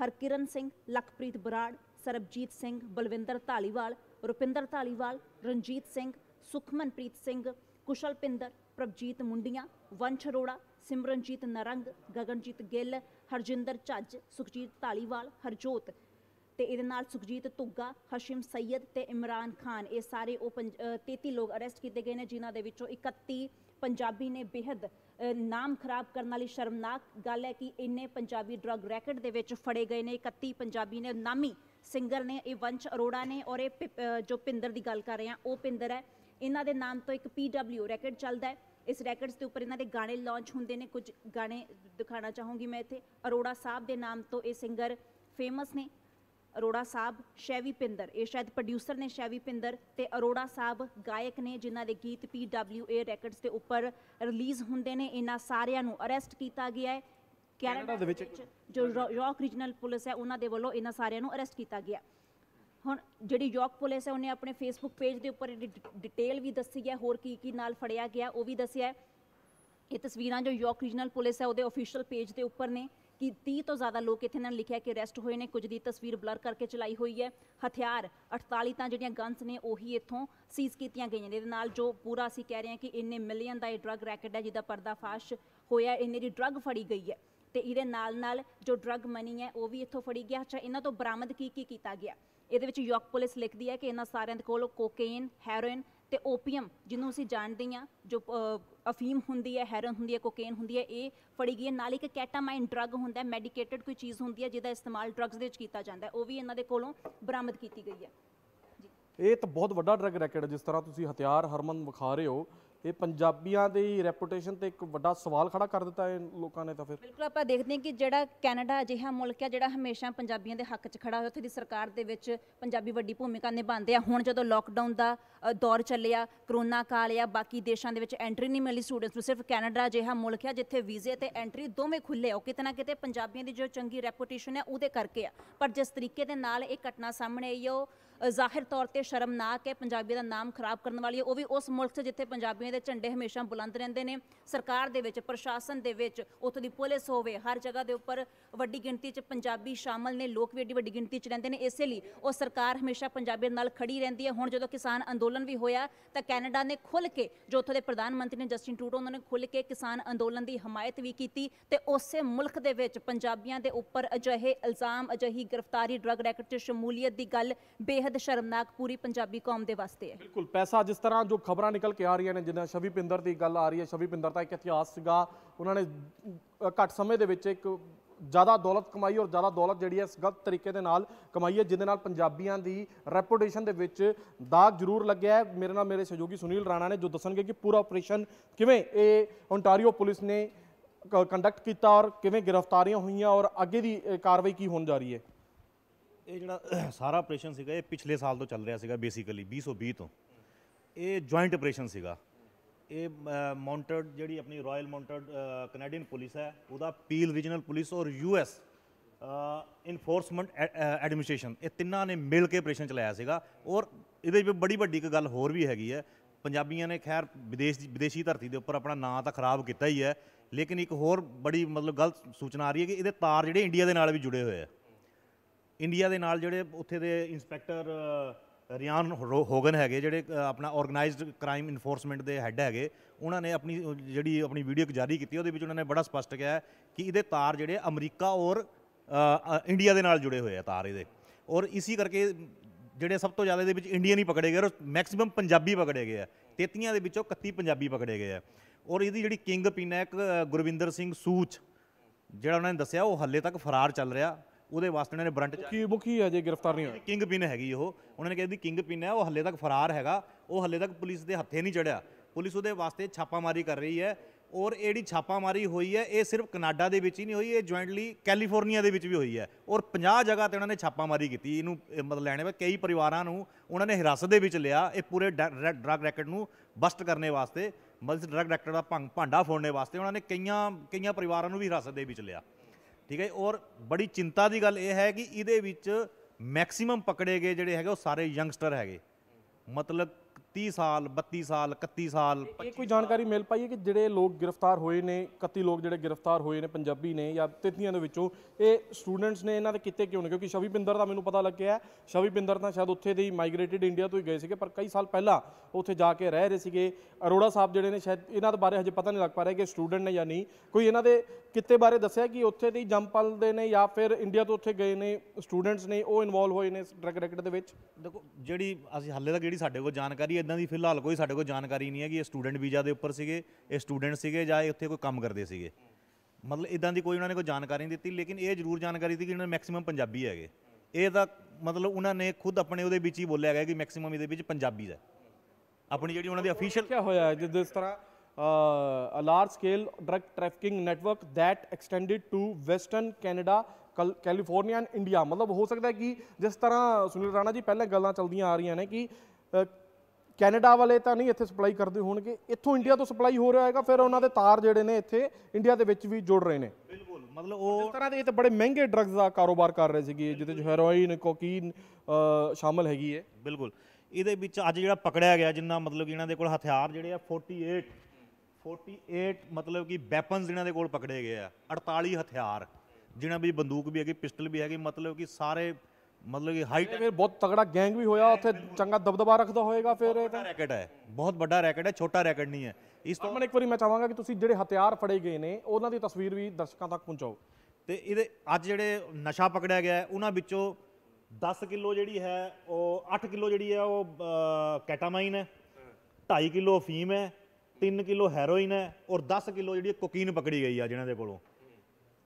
[SPEAKER 2] ਹਰਕਿਰਨ ਸਿੰਘ ਲਖਪ੍ਰੀਤ ਬਰਾੜ ਸਰਬਜੀਤ ਸਿੰਘ ਬਲਵਿੰਦਰ ਧਾਲੀਵਾਲ ਰੁਪਿੰਦਰ ਧਾਲੀਵਾਲ ਰਣਜੀਤ ਸਿੰਘ ਸੁਖਮਨਪ੍ਰੀਤ ਸਿੰਘ ਕੁਸ਼ਲਪਿੰਦਰ ਪ੍ਰਭਜੀਤ ਮੁੰਡੀਆਂ ਵੰਸ਼ ਅਰੋੜਾ ਸਿਮਰਨਜੀਤ ਨਰੰਗ ਗਗਨਜੀਤ ਗਿੱਲ ਹਰਜਿੰਦਰ ਚੱਜ ਸੁਖਜੀਤ ਧਾਲੀਵਾਲ ਹਰਜੋਤ ਤੇ ਇਹਦੇ ਨਾਲ ਸੁਖਜੀਤ ਤੁੱਗਾ ਹਸ਼ਿਮ ਸੈਦ ਤੇ ਇਮਰਾਨ ਖਾਨ ਇਹ ਸਾਰੇ ਉਹ 33 ਲੋਕ ਅਰੈਸਟ ਕੀਤੇ ਗਏ ਨੇ ਜਿਨ੍ਹਾਂ ਦੇ ਵਿੱਚੋਂ 31 ਪੰਜਾਬੀ ਨੇ ਬੇहद ਨਾਮ ਖਰਾਬ ਕਰਨ ਵਾਲੀ ਸ਼ਰਮਨਾਕ ਗੱਲ ਹੈ ਕਿ ਇੰਨੇ ਪੰਜਾਬੀ ਡਰੱਗ ਰੈਕਟ ਦੇ ਵਿੱਚ ਫੜੇ ਗਏ ਨੇ 31 ਪੰਜਾਬੀ ਨੇ ਨਾਮੀ ਸਿੰਗਰ ਨੇ ਇਹ ਵੰਸ਼ ਅਰੋੜਾ ਨੇ ਔਰ ਇਹ ਜੋ ਪਿੰਦਰ ਦੀ ਗੱਲ ਕਰ ਰਹੇ ਆ ਉਹ ਪਿੰਦਰ ਹੈ ਇਹਨਾਂ ਦੇ ਨਾਮ ਤੋਂ ਇੱਕ PW ਰੈਕਟ ਚੱਲਦਾ ਹੈ ਇਸ ਰੈਕਟਸ ਦੇ ਉੱਪਰ ਇਹਨਾਂ ਦੇ ਗਾਣੇ ਲਾਂਚ ਹੁੰਦੇ ਨੇ ਕੁਝ ਗਾਣੇ ਦਿਖਾਣਾ ਚਾਹੂੰਗੀ ਮੈਂ ਇੱਥੇ ਅਰੋੜਾ ਸਾਹਿਬ ਦੇ ਨਾਮ ਤੋਂ ਇਹ ਸਿੰਗਰ ਫੇਮਸ ਨੇ ਅਰੋੜਾ ਸਾਹਿਬ ਸ਼ੈਵੀ ਪਿੰਦਰ ਇਹ ਸ਼ਾਇਦ ਪ੍ਰੋਡਿਊਸਰ ਨੇ ਸ਼ੈਵੀ ਪਿੰਦਰ ਤੇ ਅਰੋੜਾ ਸਾਹਿਬ ਗਾਇਕ ਨੇ ਜਿਨ੍ਹਾਂ ਦੇ ਗੀਤ PWA ਰੈਕੋਰਡਸ ਦੇ ਉੱਪਰ ਰਿਲੀਜ਼ ਹੁੰਦੇ ਨੇ ਇਹਨਾਂ ਸਾਰਿਆਂ ਨੂੰ ਅਰੈਸਟ ਕੀਤਾ ਗਿਆ ਹੈ ਕੈਨੇਡਾ ਦੇ ਵਿੱਚ ਜੋ ਯਾਰਕ ਰੀਜਨਲ ਪੁਲਿਸ ਹੈ ਉਹਨਾਂ ਦੇ ਵੱਲੋਂ ਇਹਨਾਂ ਸਾਰਿਆਂ ਨੂੰ ਅਰੈਸਟ ਕੀਤਾ ਗਿਆ ਹੁਣ ਜਿਹੜੀ ਯਾਰਕ ਪੁਲਿਸ ਹੈ ਉਹਨੇ ਆਪਣੇ ਫੇਸਬੁੱਕ ਪੇਜ ਦੇ ਉੱਪਰ ਡਿਟੇਲ ਵੀ ਦੱਸੀ ਹੈ ਹੋਰ ਕੀ ਕੀ ਨਾਲ ਫੜਿਆ ਗਿਆ ਉਹ ਵੀ ਦੱਸਿਆ ਹੈ ਇਹ ਤਸਵੀਰਾਂ ਜੋ ਯਾਰਕ ਰੀਜਨਲ ਪੁਲਿਸ ਹੈ ਉਹਦੇ ਅਫੀਸ਼ੀਅਲ ਪੇਜ ਦੇ ਉੱਪਰ ਨੇ ਕਿ 30 ਤੋਂ ਜ਼ਿਆਦਾ ਲੋਕ ਇੱਥੇ ਨਾਲ ਲਿਖਿਆ ਕਿ ਅਰੈਸਟ ਹੋਏ ਨੇ ਕੁਝ ਦੀ ਤਸਵੀਰ ਬਲਰ ਕਰਕੇ ਚਲਾਈ ਹੋਈ ਹੈ ਹਥਿਆਰ 48 ਤਾਂ ਜਿਹੜੀਆਂ ਗਨਸ ਨੇ ਉਹੀ ਇੱਥੋਂ ਸੀਜ਼ ਕੀਤੀਆਂ ਗਈਆਂ ਨੇ ਇਹਦੇ ਨਾਲ ਜੋ ਪੂਰਾ ਅਸੀਂ ਕਹਿ ਰਹੇ ਹਾਂ ਕਿ ਇੰਨੇ ਮਿਲੀਅਨ ਦਾ ਇਹ ਡਰੱਗ ਰੈਕਟ ਹੈ ਜਿਹਦਾ ਪਰਦਾਫਾਸ਼ ਹੋਇਆ ਇੰਨੇ ਦੀ ਡਰੱਗ ਫੜੀ ਗਈ ਹੈ ਤੇ ਇਹਦੇ ਨਾਲ ਨਾਲ ਜੋ ਡਰੱਗ ਮਨੀ ਹੈ ਉਹ ਵੀ ਇੱਥੋਂ ਫੜੀ ਗਿਆ ਅੱਛਾ ਇਹਨਾਂ ਤੋਂ ਬਰਾਮਦ ਕੀ ਕੀ ਕੀਤਾ ਗਿਆ ਇਹਦੇ ਵਿੱਚ ਯੋਕ ਪੁਲਿਸ ਲਿਖਦੀ ਹੈ ਕਿ ਇਹਨਾਂ ਸਾਰਿਆਂ ਦੇ ਕੋਲ ਕੋਕੇਨ ਹੈਰੋਇਨ ਤੇ ਓਪੀਅਮ ਜਿਹਨੂੰ ਅਸੀਂ ਜਾਣਦੇ ਆ ਜੋ ਅਫੀਮ ਹੁੰਦੀ ਹੈ ਹੈਰਨ ਹੁੰਦੀ ਹੈ ਕੋਕੇਨ ਹੁੰਦੀ ਹੈ ਇਹ ਫੜੀ ਗਈ ਹੈ ਨਾਲ ਇੱਕ ਕੈਟਾਮਾਈਨ ਡਰੱਗ ਹੁੰਦਾ ਹੈ ਮੈਡੀਕੇਟਡ ਕੋਈ ਚੀਜ਼ ਹੁੰਦੀ ਹੈ ਜਿਹਦਾ ਇਸਤੇਮਾਲ ਡਰੱਗਸ ਦੇ ਵਿੱਚ ਕੀਤਾ ਜਾਂਦਾ ਹੈ ਉਹ ਵੀ ਇਹਨਾਂ ਦੇ ਕੋਲੋਂ ਬਰਾਮਦ ਕੀਤੀ ਗਈ ਹੈ
[SPEAKER 1] ਇਹ ਤਾਂ ਬਹੁਤ ਵੱਡਾ ਡਰੱਗ ਰੈਕਟ ਹੈ ਜਿਸ ਤਰ੍ਹਾਂ ਤੁਸੀਂ ਹਥਿਆਰ ਹਰਮਨ ਵਿਖਾ ਰਹੇ ਹੋ ਇਹ ਪੰਜਾਬੀਆਂ ਦੀ ਰੈਪਿਊਟੇਸ਼ਨ ਤੇ ਇੱਕ ਵੱਡਾ ਸਵਾਲ ਖੜਾ ਕਰ ਦਿੱਤਾ ਹੈ ਲੋਕਾਂ ਨੇ ਤਾਂ ਫਿਰ ਬਿਲਕੁਲ
[SPEAKER 2] ਆਪਾਂ ਦੇਖਦੇ ਹਾਂ ਕਿ ਜਿਹੜਾ ਕੈਨੇਡਾ ਅਜਿਹਾ ਮੁਲਕ ਹੈ ਜਿਹੜਾ ਹਮੇਸ਼ਾ ਪੰਜਾਬੀਆਂ ਦੇ ਹੱਕ 'ਚ ਖੜਾ ਹੋਇਆ ਉੱਥੇ ਦੀ ਸਰਕਾਰ ਦੇ ਵਿੱਚ ਪੰਜਾਬੀ ਵੱਡੀ ਭੂਮਿਕਾ ਨਿਭਾਉਂਦੇ ਆ ਹੁਣ ਜਦੋਂ ਲਾਕਡਾਊਨ ਦਾ ਦੌਰ ਚੱਲਿਆ ਕਰੋਨਾ ਕਾਲ ਆ ਬਾਕੀ ਦੇਸ਼ਾਂ ਦੇ ਵਿੱਚ ਐਂਟਰੀ ਨਹੀਂ ਮਿਲੀ ਸਟੂਡੈਂਟਸ ਨੂੰ ਸਿਰਫ ਕੈਨੇਡਾ ਅਜਿਹਾ ਮੁਲਕ ਹੈ ਜਿੱਥੇ ਵੀਜ਼ੇ ਤੇ ਐਂਟਰੀ ਦੋਵੇਂ ਖੁੱਲੇ ਆ ਉਹ ਕਿਤਨਾ ਕਿਤੇ ਪੰਜਾਬੀਆਂ ਦੀ ਜੋ ਚੰਗੀ ਰੈਪਿਊਟੇਸ਼ਨ ਹੈ ਉਹਦੇ ਕਰਕੇ ਆ ਪਰ ਜਿਸ ਤਰੀਕੇ ਦੇ ਨਾਲ ਇਹ ਘਟਨਾ ਸਾਹਮਣੇ ਆਈ ਉਹ ਜ਼ਾਹਿਰ ਤੌਰ ਤੇ ਸ਼ਰਮਨਾਕ ਹੈ ਪੰਜਾਬੀ ਦਾ ਨਾਮ ਖਰਾਬ ਕਰਨ ਵਾਲੀ ਹੈ ਉਹ ਵੀ ਉਸ ਮੁਲਕ 'ਚ ਜਿੱਥੇ ਪੰਜਾਬੀਆਂ ਦੇ ਝੰਡੇ ਹਮੇਸ਼ਾ ਬੁਲੰਦ ਰਹਿੰਦੇ ਨੇ ਸਰਕਾਰ ਦੇ ਵਿੱਚ ਪ੍ਰਸ਼ਾਸਨ ਦੇ ਵਿੱਚ ਉੱਥੋਂ ਦੀ ਪੁਲਿਸ ਹੋਵੇ ਹਰ ਜਗ੍ਹਾ ਦੇ ਉੱਪਰ ਵੱਡੀ ਗਿਣਤੀ 'ਚ ਪੰਜਾਬੀ ਸ਼ਾਮਲ ਨੇ ਲੋਕ ਵੀ ਏਡੀ ਵੱਡੀ ਗਿਣਤੀ 'ਚ ਰਹਿੰਦੇ ਨੇ ਇਸੇ ਲਈ ਉਹ ਸਰਕਾਰ ਹਮੇਸ਼ਾ ਪੰਜਾਬੀਆਂ ਨਾਲ ਖੜੀ ਰਹਿੰਦੀ ਹੈ ਹੁਣ ਜਦੋਂ ਕਿਸਾਨ ਅੰਦੋਲਨ ਵੀ ਹੋਇਆ ਤਾਂ ਕੈਨੇਡਾ ਨੇ ਖੁੱਲ ਕੇ ਜੋ ਉੱਥੋਂ ਦੇ ਪ੍ਰਧਾਨ ਮੰਤਰੀ ਨੇ ਜਸਟਿਨ ਟਰੂਡੋ ਉਹਨਾਂ ਨੇ ਖੁੱਲ ਕੇ ਕਿਸਾਨ ਅੰਦੋਲਨ ਦੀ ਹਮਾਇਤ ਵੀ ਕੀਤੀ ਤੇ ਉਸੇ ਮੁਲਕ ਦੇ ਵਿੱਚ ਪੰਜਾਬੀਆਂ ਦੇ ਉੱਪਰ ਅਜਿਹੇ ਇਲਜ਼ਾਮ ਅਜਿਹੀ ਗ੍ਰਿਫਤਾਰੀ ਡਰੱਗ ਰੈਕਟ 'ਚ ਸ਼ਮੂਲੀਅਤ ਦੀ ਗੱਲ ਬੇਹਦ ਬੇहद ਸ਼ਰਮਨਾਕ ਪੂਰੀ ਪੰਜਾਬੀ ਕੌਮ ਦੇ ਵਾਸਤੇ ਹੈ ਬਿਲਕੁਲ
[SPEAKER 1] ਪੈਸਾ ਜਿਸ ਤਰ੍ਹਾਂ ਜੋ ਖਬਰਾਂ ਨਿਕਲ ਕੇ ਆ ਰਹੀਆਂ ਨੇ ਜਿੱਦਾਂ ਸ਼ਵੀ ਪਿੰਦਰ ਦੀ ਗੱਲ ਆ ਰਹੀ ਹੈ ਸ਼ਵੀ ਪਿੰਦਰ ਦਾ ਇੱਕ ਇਤਿਹਾਸ ਸੀਗਾ ਉਹਨਾਂ ਨੇ ਘੱਟ ਸਮੇਂ ਦੇ ਵਿੱਚ ਇੱਕ ਜ਼ਿਆਦਾ ਦੌਲਤ ਕਮਾਈ ਔਰ ਜ਼ਿਆਦਾ ਦੌਲਤ ਜਿਹੜੀ ਹੈ ਗਲਤ ਤਰੀਕੇ ਦੇ ਨਾਲ ਕਮਾਈ ਹੈ ਜਿਹਦੇ ਨਾਲ ਪੰਜਾਬੀਆਂ ਦੀ ਰੈਪਿਊਟੇਸ਼ਨ ਦੇ ਵਿੱਚ ਦਾਗ ਜ਼ਰੂਰ ਲੱਗਿਆ ਹੈ ਮੇਰੇ ਨਾਲ ਮੇਰੇ ਸਹਿਯੋਗੀ ਸੁਨੀਲ ਰਾਣਾ ਨੇ ਜੋ ਦੱਸਣਗੇ ਕਿ ਪੂਰਾ ਆਪਰੇਸ਼ਨ ਕਿਵੇਂ ਇਹ ਓਨਟਾਰੀਓ ਪੁਲਿਸ ਨੇ ਕੰਡਕਟ ਕੀਤਾ ਔਰ ਕਿਵੇਂ ਗ੍ਰਿਫਤਾਰੀਆਂ ਹੋਈਆਂ ਔਰ ਅੱਗੇ ਦੀ ਕਾਰਵਾਈ ਕੀ ਹੋਣ ਜਾ ਰਹੀ ਹੈ
[SPEAKER 3] ਇਹ ਜਿਹੜਾ ਸਾਰਾ ਆਪਰੇਸ਼ਨ ਸੀਗਾ ਇਹ ਪਿਛਲੇ ਸਾਲ ਤੋਂ ਚੱਲ ਰਿਹਾ ਸੀਗਾ ਬੇਸਿਕਲੀ 2020 ਤੋਂ ਇਹ ਜੁਆਇੰਟ ਆਪਰੇਸ਼ਨ ਸੀਗਾ ਇਹ ਮਾਉਂਟਡ ਜਿਹੜੀ ਆਪਣੀ ਰਾਇਲ ਮਾਉਂਟਡ ਕੈਨੇਡੀਅਨ ਪੁਲਿਸ ਹੈ ਉਹਦਾ ਪੀਲ ਰੀਜਨਲ ਪੁਲਿਸ ਔਰ ਯੂਐਸ ਇਨਫੋਰਸਮੈਂਟ ਐਡਮਿਨਿਸਟ੍ਰੇਸ਼ਨ ਇਹ ਤਿੰਨਾਂ ਨੇ ਮਿਲ ਕੇ ਆਪਰੇਸ਼ਨ ਚਲਾਇਆ ਸੀਗਾ ਔਰ ਇਹਦੇ ਵਿੱਚ ਬੜੀ ਵੱਡੀ ਇੱਕ ਗੱਲ ਹੋਰ ਵੀ ਹੈਗੀ ਹੈ ਪੰਜਾਬੀਆਂ ਨੇ ਖੈਰ ਵਿਦੇਸ਼ ਵਿਦੇਸ਼ੀ ਧਰਤੀ ਦੇ ਉੱਪਰ ਆਪਣਾ ਨਾਂ ਤਾਂ ਖਰਾਬ ਕੀਤਾ ਹੀ ਹੈ ਲੇਕਿਨ ਇੱਕ ਹੋਰ ਬੜੀ ਮਤਲਬ ਗਲਤ ਸੂਚਨਾ ਆ ਰਹੀ ਹੈ ਕਿ ਇਹਦੇ ਤਾਰ ਜਿਹੜੇ ਇੰਡੀਆ ਦੇ ਨਾਲ ਵੀ ਜੁੜੇ ਹੋਏ ਆ ਇੰਡੀਆ ਦੇ ਨਾਲ ਜਿਹੜੇ ਉੱਥੇ ਦੇ ਇਨਸਪੈਕਟਰ ਰਿਆਨ ਹੋਗਨ ਹੈਗੇ ਜਿਹੜੇ ਆਪਣਾ ਆਰਗੇਨਾਈਜ਼ਡ ਕ੍ਰਾਈਮ ਇਨਫੋਰਸਮੈਂਟ ਦੇ ਹੈੱਡ ਹੈਗੇ ਉਹਨਾਂ ਨੇ ਆਪਣੀ ਜਿਹੜੀ ਆਪਣੀ ਵੀਡੀਓ ਜਾਰੀ ਕੀਤੀ ਉਹਦੇ ਵਿੱਚ ਉਹਨਾਂ ਨੇ ਬੜਾ ਸਪਸ਼ਟ ਕਿਹਾ ਕਿ ਇਹਦੇ ਤਾਰ ਜਿਹੜੇ ਅਮਰੀਕਾ ਔਰ ਇੰਡੀਆ ਦੇ ਨਾਲ ਜੁੜੇ ਹੋਏ ਆ ਤਾਰ ਇਹਦੇ ਔਰ ਇਸੇ ਕਰਕੇ ਜਿਹੜੇ ਸਭ ਤੋਂ ਜ਼ਿਆਦਾ ਦੇ ਵਿੱਚ ਇੰਡੀਅਨ ਹੀ ਪਕੜੇ ਗਏ ਔਰ ਮੈਕਸਿਮਮ ਪੰਜਾਬੀ ਪਕੜੇ ਗਏ ਆ 33 ਦੇ ਵਿੱਚੋਂ 31 ਪੰਜਾਬੀ ਪਕੜੇ ਗਏ ਆ ਔਰ ਇਹਦੀ ਜਿਹੜੀ ਕਿੰਗ ਪਿੰਨ ਹੈ ਇੱਕ ਗੁਰਵਿੰਦਰ ਸਿੰਘ ਸੂਚ ਜਿਹੜਾ ਉਹਨਾਂ ਨੇ ਦੱਸਿਆ ਉਹ ਹੱਲੇ ਤੱਕ ਫਰਾਰ ਚੱਲ ਰਿਹਾ ਉਹਦੇ ਵਾਸਤੇ ਉਹਨਾਂ ਨੇ ਬਰੰਟ ਕੀ ਮੁਖੀ ਜੇ ਗ੍ਰਿਫਤਾਰ ਨਹੀਂ ਹੋਇਆ ਕਿੰਗ ਪਿੰਨ ਹੈਗੀ ਉਹ ਉਹਨਾਂ ਨੇ ਕਿਹਾ ਦੀ ਕਿੰਗ ਪਿੰਨ ਹੈ ਉਹ ਹੱਲੇ ਤੱਕ ਫਰਾਰ ਹੈਗਾ ਉਹ ਹੱਲੇ ਤੱਕ ਪੁਲਿਸ ਦੇ ਹੱਥੇ ਨਹੀਂ ਚੜਿਆ ਪੁਲਿਸ ਉਹਦੇ ਵਾਸਤੇ ਛਾਪਾਮਾਰੀ ਕਰ ਰਹੀ ਹੈ ਔਰ ਇਹੜੀ ਛਾਪਾਮਾਰੀ ਹੋਈ ਹੈ ਇਹ ਸਿਰਫ ਕੈਨੇਡਾ ਦੇ ਵਿੱਚ ਹੀ ਨਹੀਂ ਹੋਈ ਇਹ ਜੁਆਇੰਟਲੀ ਕੈਲੀਫੋਰਨੀਆ ਦੇ ਵਿੱਚ ਵੀ ਹੋਈ ਹੈ ਔਰ 50 ਜਗ੍ਹਾ ਤੇ ਉਹਨਾਂ ਨੇ ਛਾਪਾਮਾਰੀ ਕੀਤੀ ਇਹਨੂੰ ਮਤਲਬ ਲੈਣੇ ਵਾ ਕਈ ਪਰਿਵਾਰਾਂ ਨੂੰ ਉਹਨਾਂ ਨੇ ਹਿਰਾਸਤ ਦੇ ਵਿੱਚ ਲਿਆ ਇਹ ਪੂਰੇ ਡਰੱਗ ਰੈਕਟ ਨੂੰ ਬਸਟ ਕਰਨੇ ਵਾਸਤੇ ਮਲਸ ਡਰੱਗ ਰੈਕਟ ਦਾ ਭਾਂਡਾ ਫੋੜਨੇ ਵਾਸਤੇ ਉਹਨਾਂ ਨੇ ਕਈਆਂ ਕਈਆਂ ਪਰਿਵਾਰਾਂ ਨੂੰ ਵੀ ਹਿਰਾਸਤ ਦੇ ਵਿੱਚ ਲਿਆ ਠੀਕ ਹੈ ਔਰ ਬੜੀ ਚਿੰਤਾ ਦੀ ਗੱਲ ਇਹ ਹੈ ਕਿ ਇਹਦੇ ਵਿੱਚ ਮੈਕਸਿਮਮ ਪਕੜੇ ਗਏ ਜਿਹੜੇ ਹੈਗੇ ਉਹ ਸਾਰੇ ਯੰਗਸਟਰ ਹੈਗੇ ਮਤਲਬ 30 ਸਾਲ 32 ਸਾਲ 31 ਸਾਲ ਇਹ ਕੋਈ ਜਾਣਕਾਰੀ ਮਿਲ ਪਾਈ ਹੈ ਕਿ ਜਿਹੜੇ ਲੋਕ ਗ੍ਰਿਫਤਾਰ ਹੋਏ ਨੇ
[SPEAKER 1] 31 ਲੋਕ ਜਿਹੜੇ ਗ੍ਰਿਫਤਾਰ ਹੋਏ ਨੇ ਪੰਜਾਬੀ ਨੇ ਜਾਂ ਤੇਤੀਆਂ ਦੇ ਵਿੱਚੋਂ ਇਹ ਸਟੂਡੈਂਟਸ ਨੇ ਇਹਨਾਂ ਦੇ ਕਿਤੇ ਕਿਉਂ ਨੇ ਕਿਉਂਕਿ ਸ਼ਵੀ ਪਿੰਦਰ ਦਾ ਮੈਨੂੰ ਪਤਾ ਲੱਗਿਆ ਸ਼ਵੀ ਪਿੰਦਰ ਤਾਂ ਸ਼ਾਇਦ ਉੱਥੇ ਦੇ ਹੀ ਮਾਈਗ੍ਰੇਟਿਡ ਇੰਡੀਆ ਤੋਂ ਹੀ ਗਏ ਸੀਗੇ ਪਰ ਕਈ ਸਾਲ ਪਹਿਲਾਂ ਉੱਥੇ ਜਾ ਕੇ ਰਹਿ ਰਹੇ ਸੀਗੇ ਅਰੋੜਾ ਸਾਹਿਬ ਜਿਹੜੇ ਨੇ ਸ਼ਾਇਦ ਇਹਨਾਂ ਦੇ ਬਾਰੇ ਹਜੇ ਪਤਾ ਨਹੀਂ ਲੱਗ ਪਾ ਰਿਹਾ ਕਿ ਸਟੂਡੈਂਟ ਨੇ ਜਾਂ ਨਹੀਂ ਕੋਈ ਇਹਨਾਂ ਦੇ ਕਿਤੇ ਬਾਰੇ ਦੱਸਿਆ ਕਿ ਉੱਥੇ ਦੇ ਜੰਪਲ ਦੇ ਨੇ ਜਾਂ ਫਿਰ ਇੰਡੀਆ ਤੋਂ ਉੱਥੇ ਗਏ ਨੇ
[SPEAKER 3] ਸਟੂਡੈਂਟਸ ਨੇ ਉਹ ਇਨਵੋਲਵ ਹੋਏ ਨੇ ਡਰਗ ਰੈਕਟ ਦੇ ਵਿੱਚ ਦੇਖੋ ਜਿਹੜੀ ਅਸੀਂ ਹੱਲੇ ਤੱਕ ਜਿਹੜੀ ਸਾਡੇ ਕੋਲ ਜਾਣਕਾਰੀ ਇਦਾਂ ਦੀ ਫਿਲਹਾਲ ਕੋਈ ਸਾਡੇ ਕੋਲ ਜਾਣਕਾਰੀ ਨਹੀਂ ਹੈ ਕਿ ਇਹ ਸਟੂਡੈਂਟ ਵੀਜ਼ਾ ਦੇ ਉੱਪਰ ਸੀਗੇ ਇਹ ਸਟੂਡੈਂਟ ਸੀਗੇ ਜਾਂ ਇਹ ਉੱਥੇ ਕੋਈ ਕੰਮ ਕਰਦੇ ਸੀਗੇ ਮਤਲਬ ਇਦਾਂ ਦੀ ਕੋਈ ਉਹਨਾਂ ਨੇ ਕੋਈ ਜਾਣਕਾਰੀ ਨਹੀਂ ਦਿੱਤੀ ਲੇਕਿਨ ਇਹ ਜ਼ਰੂਰ ਜਾਣਕਾਰੀ ਦਿੱਤੀ ਕਿ ਇਹਨਾਂ ਮੈਕਸਿਮਮ ਪੰਜਾਬੀ ਹੈਗੇ ਇਹ ਤਾਂ ਮਤਲਬ ਉਹਨਾਂ ਨੇ ਖੁਦ ਆਪਣੇ ਉਹਦੇ ਵਿੱਚ ਹੀ ਬੋਲਿਆ ਹੈਗਾ ਕਿ ਮੈਕਸਿਮਮ ਇਹਦੇ ਵਿੱਚ ਪੰਜਾਬੀ ਹੈ ਆਪਣੀ
[SPEAKER 1] ਜਿਹੜੀ ਉਹਨਾਂ ਦੀ ਅਫੀਸ਼ੀਅਲ ਕੀ ਹੋਇਆ ਜਿਸ ਤਰ੍ਹਾਂ Uh, a large scale drug trafficking network that extended to western Canada California and India ਮਤਲਬ ਹੋ ਸਕਦਾ ਕਿ ਜਿਸ ਤਰ੍ਹਾਂ ਸੁਨੀਲ ਰਾਣਾ ਜੀ ਪਹਿਲਾਂ ਗੱਲਾਂ ਚੱਲਦੀਆਂ ਆ ਰਹੀਆਂ ਨੇ ਕਿ ਕੈਨੇਡਾ ਵਾਲੇ ਤਾਂ ਨਹੀਂ ਇੱਥੇ ਸਪਲਾਈ ਕਰਦੇ ਹੋਣਗੇ ਇੱਥੋਂ ਇੰਡੀਆ ਤੋਂ ਸਪਲਾਈ ਹੋ ਰਿਹਾ ਹੈਗਾ ਫਿਰ ਉਹਨਾਂ ਦੇ ਤਾਰ ਜਿਹੜੇ ਨੇ ਇੱਥੇ ਇੰਡੀਆ ਦੇ ਵਿੱਚ ਵੀ ਜੁੜ ਰਹੇ ਨੇ ਬਿਲਕੁਲ ਮਤਲਬ ਉਹ ਇਸ ਤਰ੍ਹਾਂ ਦੇ ਇਹ ਤਾਂ ਬੜੇ ਮਹਿੰਗੇ ਡਰੱਗਸ ਦਾ ਕਾਰੋਬਾਰ ਕਰ ਰਹੇ ਸੀਗੇ
[SPEAKER 3] ਜਿੱਦੇ ਚ ਹੈਰੋਇਨ ਕੋਕੀਨ ਸ਼ਾਮਲ ਹੈਗੀ ਹੈ ਬਿਲਕੁਲ ਇਹਦੇ ਵਿੱਚ ਅੱਜ ਜਿਹੜਾ ਪਕੜਿਆ ਗਿਆ ਜਿੰਨਾ ਮਤਲਬ ਇਹਨਾਂ ਦੇ ਕੋਲ ਹਥਿਆਰ ਜਿਹੜੇ ਆ 48 48 ਮਤਲਬ ਕਿ ਵੈਪਨਸ ਜਿਹਨਾਂ ਦੇ ਕੋਲ ਪਕੜੇ ਗਏ ਆ 48 ਹਥਿਆਰ ਜਿਨ੍ਹਾਂ ਵਿੱਚ ਬੰਦੂਕ ਵੀ ਹੈਗੀ ਪਿਸਟਲ ਵੀ ਹੈਗੀ ਮਤਲਬ ਕਿ ਸਾਰੇ ਮਤਲਬ ਕਿ ਹਾਈਟ ਫਿਰ ਬਹੁਤ ਤਗੜਾ ਗੈਂਗ ਵੀ ਹੋਇਆ ਉੱਥੇ ਚੰਗਾ ਦਬਦਬਾ ਰੱਖਦਾ ਹੋਏਗਾ ਫਿਰ
[SPEAKER 1] ਇਹ ਰੈਕਟ ਹੈ ਬਹੁਤ ਵੱਡਾ ਰੈਕਟ ਹੈ ਛੋਟਾ ਰੈਕਟ ਨਹੀਂ ਹੈ ਇਸ ਤੋਂ ਮੈਂ ਇੱਕ ਵਾਰੀ ਮੈਂ ਚਾਹਾਂਗਾ ਕਿ ਤੁਸੀਂ ਜਿਹੜੇ ਹਥਿਆਰ ਫੜੇ
[SPEAKER 3] ਗਏ ਨੇ ਉਹਨਾਂ ਦੀ ਤਸਵੀਰ ਵੀ ਦਰਸ਼ਕਾਂ ਤੱਕ ਪਹੁੰਚਾਓ ਤੇ ਇਹਦੇ ਅੱਜ ਜਿਹੜੇ ਨਸ਼ਾ ਪਕੜਿਆ ਗਿਆ ਉਹਨਾਂ ਵਿੱਚੋਂ 10 ਕਿਲੋ ਜਿਹੜੀ ਹੈ ਉਹ 8 ਕਿਲੋ ਜਿਹੜੀ ਹੈ ਉਹ ਕੈਟਾਮਾਈਨ ਹੈ 2.5 ਕਿਲੋ ਅਫੀਮ ਹੈ 3 ਕਿਲੋ ਹੈਰੋਇਨ ਹੈ ਔਰ 10 ਕਿਲੋ ਜਿਹੜੀ ਕੋਕੀਨ ਪਕੜੀ ਗਈ ਆ ਜਿਨ੍ਹਾਂ ਦੇ ਕੋਲੋਂ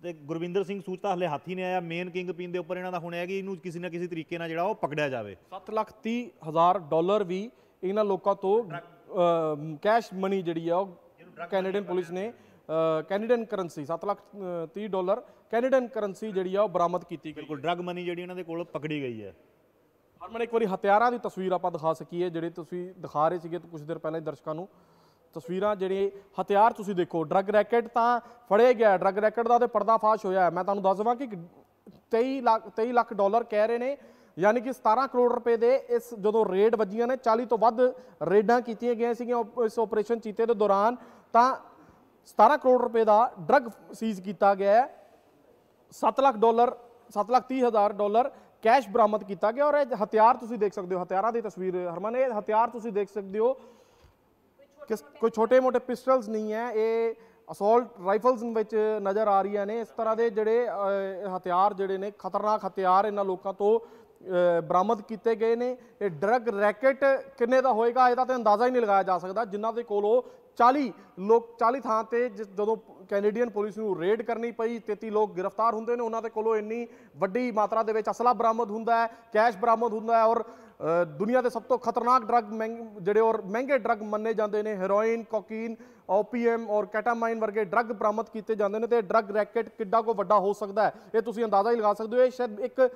[SPEAKER 3] ਤੇ ਗੁਰਵਿੰਦਰ ਸਿੰਘ ਸੂਚਤਾ ਹਲੇ ਹਾਥੀ ਨੇ ਆਇਆ ਮੇਨ ਕਿੰਗ ਪੀਨ ਦੇ ਉੱਪਰ ਇਹਨਾਂ ਦਾ ਹੁਣ ਹੈ ਕਿ ਇਹਨੂੰ ਕਿਸੇ ਨਾ ਕਿਸੇ ਤਰੀਕੇ ਨਾਲ ਜਿਹੜਾ ਉਹ ਪਕੜਿਆ ਜਾਵੇ 7 ਲੱਖ 30 ਹਜ਼ਾਰ ਡਾਲਰ ਵੀ ਇਹਨਾਂ
[SPEAKER 1] ਲੋਕਾਂ ਤੋਂ ਕੈਸ਼ ਮਨੀ ਜਿਹੜੀ ਆ ਉਹ ਕੈਨੇਡੀਅਨ ਪੁਲਿਸ ਨੇ Canadian currency 7 lakh 30 dollar Canadian currency ਜਿਹੜੀ ਆ ਉਹ ਬਰਾਮਦ ਕੀਤੀ ਗਈ ਬਿਲਕੁਲ ਡਰਗ ਮਨੀ ਜਿਹੜੀ ਇਹਨਾਂ ਦੇ ਕੋਲ ਪਕੜੀ ਗਈ ਹੈ ਹਰਮਨ ਇੱਕ ਵਾਰੀ ਹਥਿਆਰਾਂ ਦੀ ਤਸਵੀਰ ਆਪਾਂ ਦਿਖਾ ਸਕੀਏ ਜਿਹੜੇ ਤੁਸੀਂ ਦਿਖਾ ਰਹੇ ਸੀਗੇ ਕੁਝ ਦਿਨ ਪਹਿਲਾਂ ਦਰਸ਼ਕਾਂ ਨੂੰ ਤਸਵੀਰਾਂ ਜਿਹੜੇ ਹਥਿਆਰ ਤੁਸੀਂ ਦੇਖੋ ਡਰੱਗ ਰੈਕਟ ਤਾਂ ਫੜਿਆ ਗਿਆ ਡਰੱਗ ਰੈਕਟ ਦਾ ਤੇ ਪਰਦਾਫਾਸ਼ ਹੋਇਆ ਮੈਂ ਤੁਹਾਨੂੰ ਦੱਸ ਦਵਾਂ ਕਿ 23 ਲੱਖ 23 ਲੱਖ ਡਾਲਰ ਕਹਿ ਰਹੇ ਨੇ ਯਾਨੀ ਕਿ 17 ਕਰੋੜ ਰੁਪਏ ਦੇ ਇਸ ਜਦੋਂ ਰੇਡ ਵੱਜੀਆਂ ਨੇ 40 ਤੋਂ ਵੱਧ ਰੇਡਾਂ ਕੀਤੀਆਂ ਗਈਆਂ ਸੀਗੀਆਂ ਇਸ ਆਪਰੇਸ਼ਨ ਚੀਤੇ ਦੇ ਦੌਰਾਨ ਤਾਂ 17 ਕਰੋੜ ਰੁਪਏ ਦਾ ਡਰੱਗ ਸੀਜ਼ ਕੀਤਾ ਗਿਆ ਹੈ 7 ਲੱਖ ਡਾਲਰ 7 ਲੱਖ 30 ਹਜ਼ਾਰ ਡਾਲਰ ਕੈਸ਼ ਬਰਾਮਦ ਕੀਤਾ ਗਿਆ ਔਰ ਇਹ ਹਥਿਆਰ ਤੁਸੀਂ ਦੇਖ ਸਕਦੇ ਹੋ ਹਥਿਆਰਾਂ ਦੀ ਤਸਵੀਰ ਹਰਮਨ ਇਹ ਹਥਿਆਰ ਤੁਸੀਂ ਦੇਖ ਸਕਦੇ ਹੋ ਕਿ ਕੋਈ ਛੋਟੇ-ਮੋਟੇ ਪਿਸਟਲਸ ਨਹੀਂ ਹੈ ਇਹ ਅਸੌਲਟ ਰਾਈਫਲਸ ਵਿੱਚ ਨਜ਼ਰ ਆ ਰਹੀਆਂ ਨੇ ਇਸ ਤਰ੍ਹਾਂ ਦੇ ਜਿਹੜੇ ਹਥਿਆਰ ਜਿਹੜੇ ਨੇ ਖਤਰਨਾਕ ਹਥਿਆਰ ਇਹਨਾਂ ਲੋਕਾਂ ਤੋਂ ਬਰਾਮਦ ਕੀਤੇ ਗਏ ਨੇ ਇਹ ਡਰਗ ਰੈਕਟ ਕਿੰਨੇ ਦਾ ਹੋਏਗਾ ਇਹਦਾ ਤੇ ਅੰਦਾਜ਼ਾ ਹੀ ਨਹੀਂ ਲਗਾਇਆ ਜਾ ਸਕਦਾ ਜਿਨ੍ਹਾਂ ਦੇ ਕੋਲੋਂ 40 ਲੋਕ 40 ਥਾਂ ਤੇ ਜਦੋਂ ਕੈਨੇਡੀਅਨ ਪੁਲਿਸ ਨੂੰ ਰੇਡ ਕਰਨੀ ਪਈ 33 ਲੋਕ ਗ੍ਰਿਫਤਾਰ ਹੁੰਦੇ ਨੇ ਉਹਨਾਂ ਦੇ ਕੋਲੋਂ ਇੰਨੀ ਵੱਡੀ ਮਾਤਰਾ ਦੇ ਵਿੱਚ ਅਸਲਾ ਬਰਾਮਦ ਹੁੰਦਾ ਹੈ ਕੈਸ਼ ਬਰਾਮਦ ਹੁੰਦਾ ਹੈ ਔਰ ਦੁਨੀਆ ਦੇ ਸਭ ਤੋਂ ਖਤਰਨਾਕ ਡਰੱਗ ਜਿਹੜੇ ਔਰ ਮਹਿੰਗੇ ਡਰੱਗ ਮੰਨੇ ਜਾਂਦੇ ਨੇ ਹੈਰੋਇਨ ਕੋਕੀਨ ਓਪੀਐਮ ਔਰ ਕੈਟਾਮਾਈਨ ਵਰਗੇ ਡਰੱਗ ਬਰਾਮਦ ਕੀਤੇ ਜਾਂਦੇ ਨੇ ਤੇ ਡਰੱਗ ਰੈਕਟ ਕਿੱਡਾ ਕੋ ਵੱਡਾ ਹੋ ਸਕਦਾ ਹੈ ਇਹ ਤੁਸੀਂ ਅੰਦਾਜ਼ਾ ਹੀ ਲਗਾ ਸਕਦੇ ਹੋ ਇਹ ਸ਼ਾਇਦ ਇੱਕ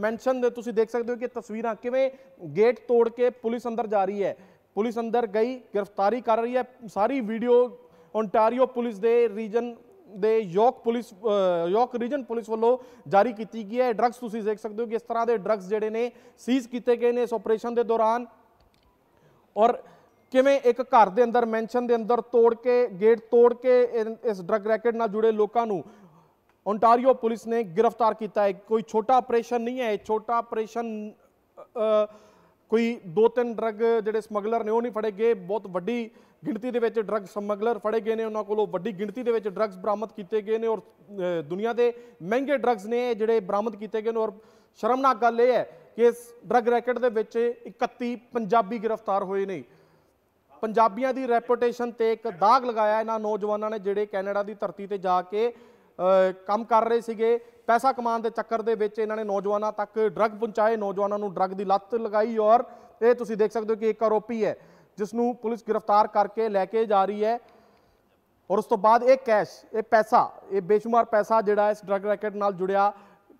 [SPEAKER 1] ਮੈਂਸ਼ਨ ਦੇ ਤੁਸੀਂ ਦੇਖ ਸਕਦੇ ਹੋ ਕਿ ਤਸਵੀਰਾਂ ਕਿਵੇਂ ਗੇਟ ਤੋੜ ਕੇ ਪੁਲਿਸ ਅੰਦਰ ਜਾ ਰਹੀ ਹੈ ਪੁਲਿਸ ਅੰਦਰ ਗਈ ਗ੍ਰਿਫਤਾਰੀ ਕਰ ਰਹੀ ਹੈ ਸਾਰੀ ਵੀਡੀਓ ਓਨਟਾਰੀਓ ਪੁਲਿਸ ਦੇ ਰੀਜਨ ਦੇ York police York region police ਵੱਲੋਂ ਜਾਰੀ ਕੀਤੀ ਗਈ ਹੈ ਡਰੱਗਸ ਤੁਸੀਂ ਦੇਖ ਸਕਦੇ ਹੋ ਕਿ ਇਸ ਤਰ੍ਹਾਂ ਦੇ ਡਰੱਗਸ ਜਿਹੜੇ ਨੇ ਸੀਜ਼ ਕੀਤੇ ਗਏ ਨੇ ਇਸ ਆਪਰੇਸ਼ਨ ਦੇ ਦੌਰਾਨ ਔਰ ਕਿਵੇਂ ਇੱਕ ਘਰ ਦੇ ਅੰਦਰ ਮੈਂਸ਼ਨ ਦੇ ਅੰਦਰ ਤੋੜ ਕੇ ਗੇਟ ਤੋੜ ਕੇ ਇਸ ਡਰੱਗ ਰੈਕੇਟ ਨਾਲ ਜੁੜੇ ਲੋਕਾਂ ਨੂੰ ਓਨਟਾਰੀਓ ਪੁਲਿਸ ਨੇ ਗ੍ਰਿਫਤਾਰ ਕੀਤਾ ਹੈ ਕੋਈ ਛੋਟਾ ਆਪਰੇਸ਼ਨ ਨਹੀਂ ਹੈ ਇਹ ਛੋਟਾ ਆਪਰੇਸ਼ਨ ਕੋਈ ਦੋ ਤਿੰਨ ਡਰੱਗ ਜਿਹੜੇ ਸਮਗਲਰ ਨੇ ਉਹ ਨਹੀਂ ਫੜੇ ਗਏ ਬਹੁਤ ਵੱਡੀ ਗਿਣਤੀ ਦੇ ਵਿੱਚ ਡਰੱਗ ਸਮਗਲਰ ਫੜੇ ਗਏ ਨੇ ਉਹਨਾਂ ਕੋਲੋਂ ਵੱਡੀ ਗਿਣਤੀ ਦੇ ਵਿੱਚ ਡਰੱਗਸ ਬਰਾਮਦ ਕੀਤੇ ਗਏ ਨੇ ਔਰ ਦੁਨੀਆ ਦੇ ਮਹਿੰਗੇ ਡਰੱਗਸ ਨੇ ਜਿਹੜੇ ਬਰਾਮਦ ਕੀਤੇ ਗਏ ਨੇ ਔਰ ਸ਼ਰਮਨਾਕ ਗੱਲ ਇਹ ਹੈ ਕਿ ਇਸ ਡਰੱਗ ਰੈਕਟ ਦੇ ਵਿੱਚ 31 ਪੰਜਾਬੀ ਗ੍ਰਿਫਤਾਰ ਹੋਏ ਨੇ ਪੰਜਾਬੀਆਂ ਦੀ ਰੈਪਿਊਟੇਸ਼ਨ ਤੇ ਇੱਕ ਦਾਗ ਲਗਾਇਆ ਇਹਨਾਂ ਨੌਜਵਾਨਾਂ ਨੇ ਜਿਹੜੇ ਕੈਨੇਡਾ ਦੀ ਧਰਤੀ ਤੇ ਜਾ ਕੇ ਕੰਮ ਕਰ ਰਹੇ ਸੀਗੇ ਪੈਸਾ ਕਮਾਉਣ ਦੇ ਚੱਕਰ ਦੇ ਵਿੱਚ ਇਹਨਾਂ ਨੇ ਨੌਜਵਾਨਾਂ ਤੱਕ ਡਰੱਗ ਪਹੁੰਚਾਏ ਨੌਜਵਾਨਾਂ ਨੂੰ ਡਰੱਗ ਦੀ ਲੱਤ ਲਗਾਈ ਔਰ ਇਹ ਤੁਸੀਂ ਦੇਖ ਸਕਦੇ ਹੋ ਕਿ ਇੱਕ ਆਰੋਪੀ ਹੈ ਜਿਸ ਨੂੰ ਪੁਲਿਸ ਗ੍ਰਿਫਤਾਰ ਕਰਕੇ ਲੈ ਕੇ ਜਾ ਰਹੀ ਹੈ ਔਰ ਉਸ ਤੋਂ ਬਾਅਦ ਇਹ ਕੈਸ਼ ਇਹ ਪੈਸਾ ਇਹ ਬੇਸ਼ੁਮਾਰ ਪੈਸਾ ਜਿਹੜਾ ਇਸ ਡਰੱਗ ਰੈਕਟ ਨਾਲ ਜੁੜਿਆ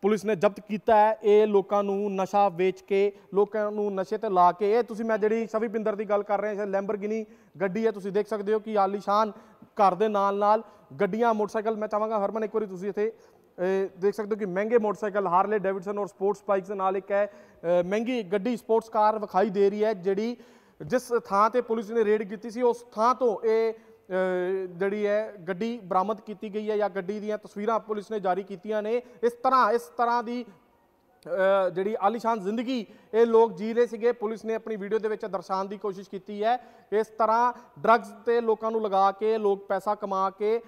[SPEAKER 1] ਪੁਲਿਸ ਨੇ ਜ਼ਬਤ ਕੀਤਾ ਹੈ ਇਹ ਲੋਕਾਂ ਨੂੰ ਨਸ਼ਾ ਵੇਚ ਕੇ ਲੋਕਾਂ ਨੂੰ ਨਸ਼ੇ ਤੇ ਲਾ ਕੇ ਇਹ ਤੁਸੀਂ ਮੈਂ ਜਿਹੜੀ ਸ਼ਵੀਪਿੰਦਰ ਦੀ ਗੱਲ ਕਰ ਰਹੇ ਹਾਂ ਲੈਂਬਰਗਿਨੀ ਗੱਡੀ ਹੈ ਤੁਸੀਂ ਦੇਖ ਸਕਦੇ ਹੋ ਕਿ ਆਲੀਸ਼ਾਨ ਘਰ ਦੇ ਨਾਲ ਨਾਲ ਗੱਡੀਆਂ ਮੋਟਰਸਾਈਕਲ ਮੈਂ ਚਾਹਾਂਗਾ ਹਰਮਨ ਇੱਕ ਵਾਰੀ ਤੁਸੀਂ ਇੱਥੇ ਦੇਖ ਸਕਦੇ ਹੋ ਕਿ ਮਹਿੰਗੇ ਮੋਟਰਸਾਈਕਲ ਹਾਰਲੇ ਡੇਵਿਡਸਨ ਔਰ ਸਪੋਰਟਸ ਬਾਈਕਸ ਦੇ ਨਾਲ ਇੱਕ ਹੈ ਮਹਿੰਗੀ ਗੱਡੀ ਸਪੋਰਟਸ ਕਾਰ ਵਿਖਾਈ ਦੇ ਰਹੀ ਹੈ ਜਿਹੜੀ ਜਿਸ ਥਾਂ ਤੇ ਪੁਲਿਸ ਨੇ ਰੇਡ ਕੀਤੀ ਸੀ ਉਸ ਥਾਂ ਤੋਂ ਇਹ ਜਿਹੜੀ ਹੈ ਗੱਡੀ ਬਰਾਮਦ ਕੀਤੀ ਗਈ ਹੈ ਜਾਂ ਗੱਡੀ ਦੀਆਂ ਤਸਵੀਰਾਂ ਪੁਲਿਸ ਨੇ ਜਾਰੀ ਕੀਤੀਆਂ ਨੇ ਇਸ ਤਰ੍ਹਾਂ ਇਸ ਤਰ੍ਹਾਂ ਦੀ ਜਿਹੜੀ ਆਲੀਸ਼ਾਨ ਜ਼ਿੰਦਗੀ ਇਹ ਲੋਕ ਜੀ ਰਹੇ ਸੀਗੇ ਪੁਲਿਸ ਨੇ ਆਪਣੀ ਵੀਡੀਓ ਦੇ ਵਿੱਚ ਦਰਸਾਉਣ ਦੀ ਕੋਸ਼ਿਸ਼ ਕੀਤੀ ਹੈ ਇਸ ਤਰ੍ਹਾਂ ਡਰੱਗਸ ਤੇ ਲੋਕਾਂ ਨੂੰ ਲਗਾ ਕੇ ਲੋਕ ਪੈਸਾ ਕਮਾ ਕੇ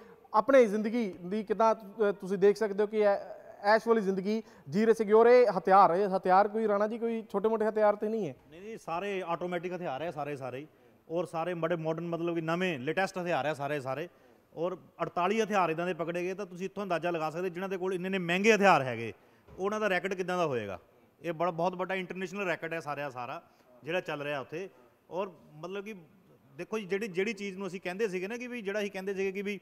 [SPEAKER 1] ਆਪਣੇ ਜ਼ਿੰਦਗੀ ਦੀ ਕਿਦਾਂ ਤੁਸੀਂ ਦੇਖ ਸਕਦੇ ਹੋ ਕਿ ਐਸ਼ ਵਾਲੀ ਜ਼ਿੰਦਗੀ ਜੀ ਰਹੇ ਸੀਗੇ ਔਰ ਇਹ ਹਥਿਆਰ ਇਹ ਹਥਿਆਰ ਕੋਈ ਰਾਣਾ ਜੀ ਕੋਈ ਛੋਟੇ-ਮੋਟੇ ਹਥਿਆਰ ਤੇ ਨਹੀਂ ਹੈ
[SPEAKER 3] ਨਹੀਂ ਨਹੀਂ ਸਾਰੇ ਆਟੋਮੈਟਿਕ ਹਥਿਆਰ ਹੈ ਸਾਰੇ ਸਾਰੇ ਔਰ ਸਾਰੇ ਬੜੇ ਮਾਡਰਨ ਮਤਲਬ ਕਿ ਨਵੇਂ ਲੇਟੈਸਟ ਹਥਿਆਰ ਹੈ ਸਾਰੇ ਸਾਰੇ ਔਰ 48 ਹਥਿਆਰ ਇਦਾਂ ਦੇ ਪਕੜੇ ਗਏ ਤਾਂ ਤੁਸੀਂ ਇੱਥੋਂ ਅੰਦਾਜ਼ਾ ਲਗਾ ਸਕਦੇ ਜਿਨ੍ਹਾਂ ਦੇ ਕੋਲ ਇੰਨੇ ਨੇ ਮਹਿੰਗੇ ਹਥਿਆਰ ਹੈਗੇ ਉਹਨਾਂ ਦਾ ਰੈਕਟ ਕਿਦਾਂ ਦਾ ਹੋਏਗਾ ਇਹ ਬੜਾ ਬਹੁਤ ਵੱਡਾ ਇੰਟਰਨੈਸ਼ਨਲ ਰੈਕਟ ਹੈ ਸਾਰਿਆ ਸਾਰਾ ਜਿਹੜਾ ਚੱਲ ਰਿਹਾ ਉੱਥੇ ਔਰ ਮਤਲਬ ਕਿ ਦੇਖੋ ਜੀ ਜਿਹੜੀ ਜਿਹੜੀ ਚੀਜ਼ ਨੂੰ ਅਸੀਂ ਕਹਿੰਦੇ ਸੀਗੇ ਨਾ ਕਿ ਵੀ ਜਿਹੜਾ ਅਸੀਂ ਕਹਿੰਦੇ ਸੀਗੇ ਕਿ ਵੀ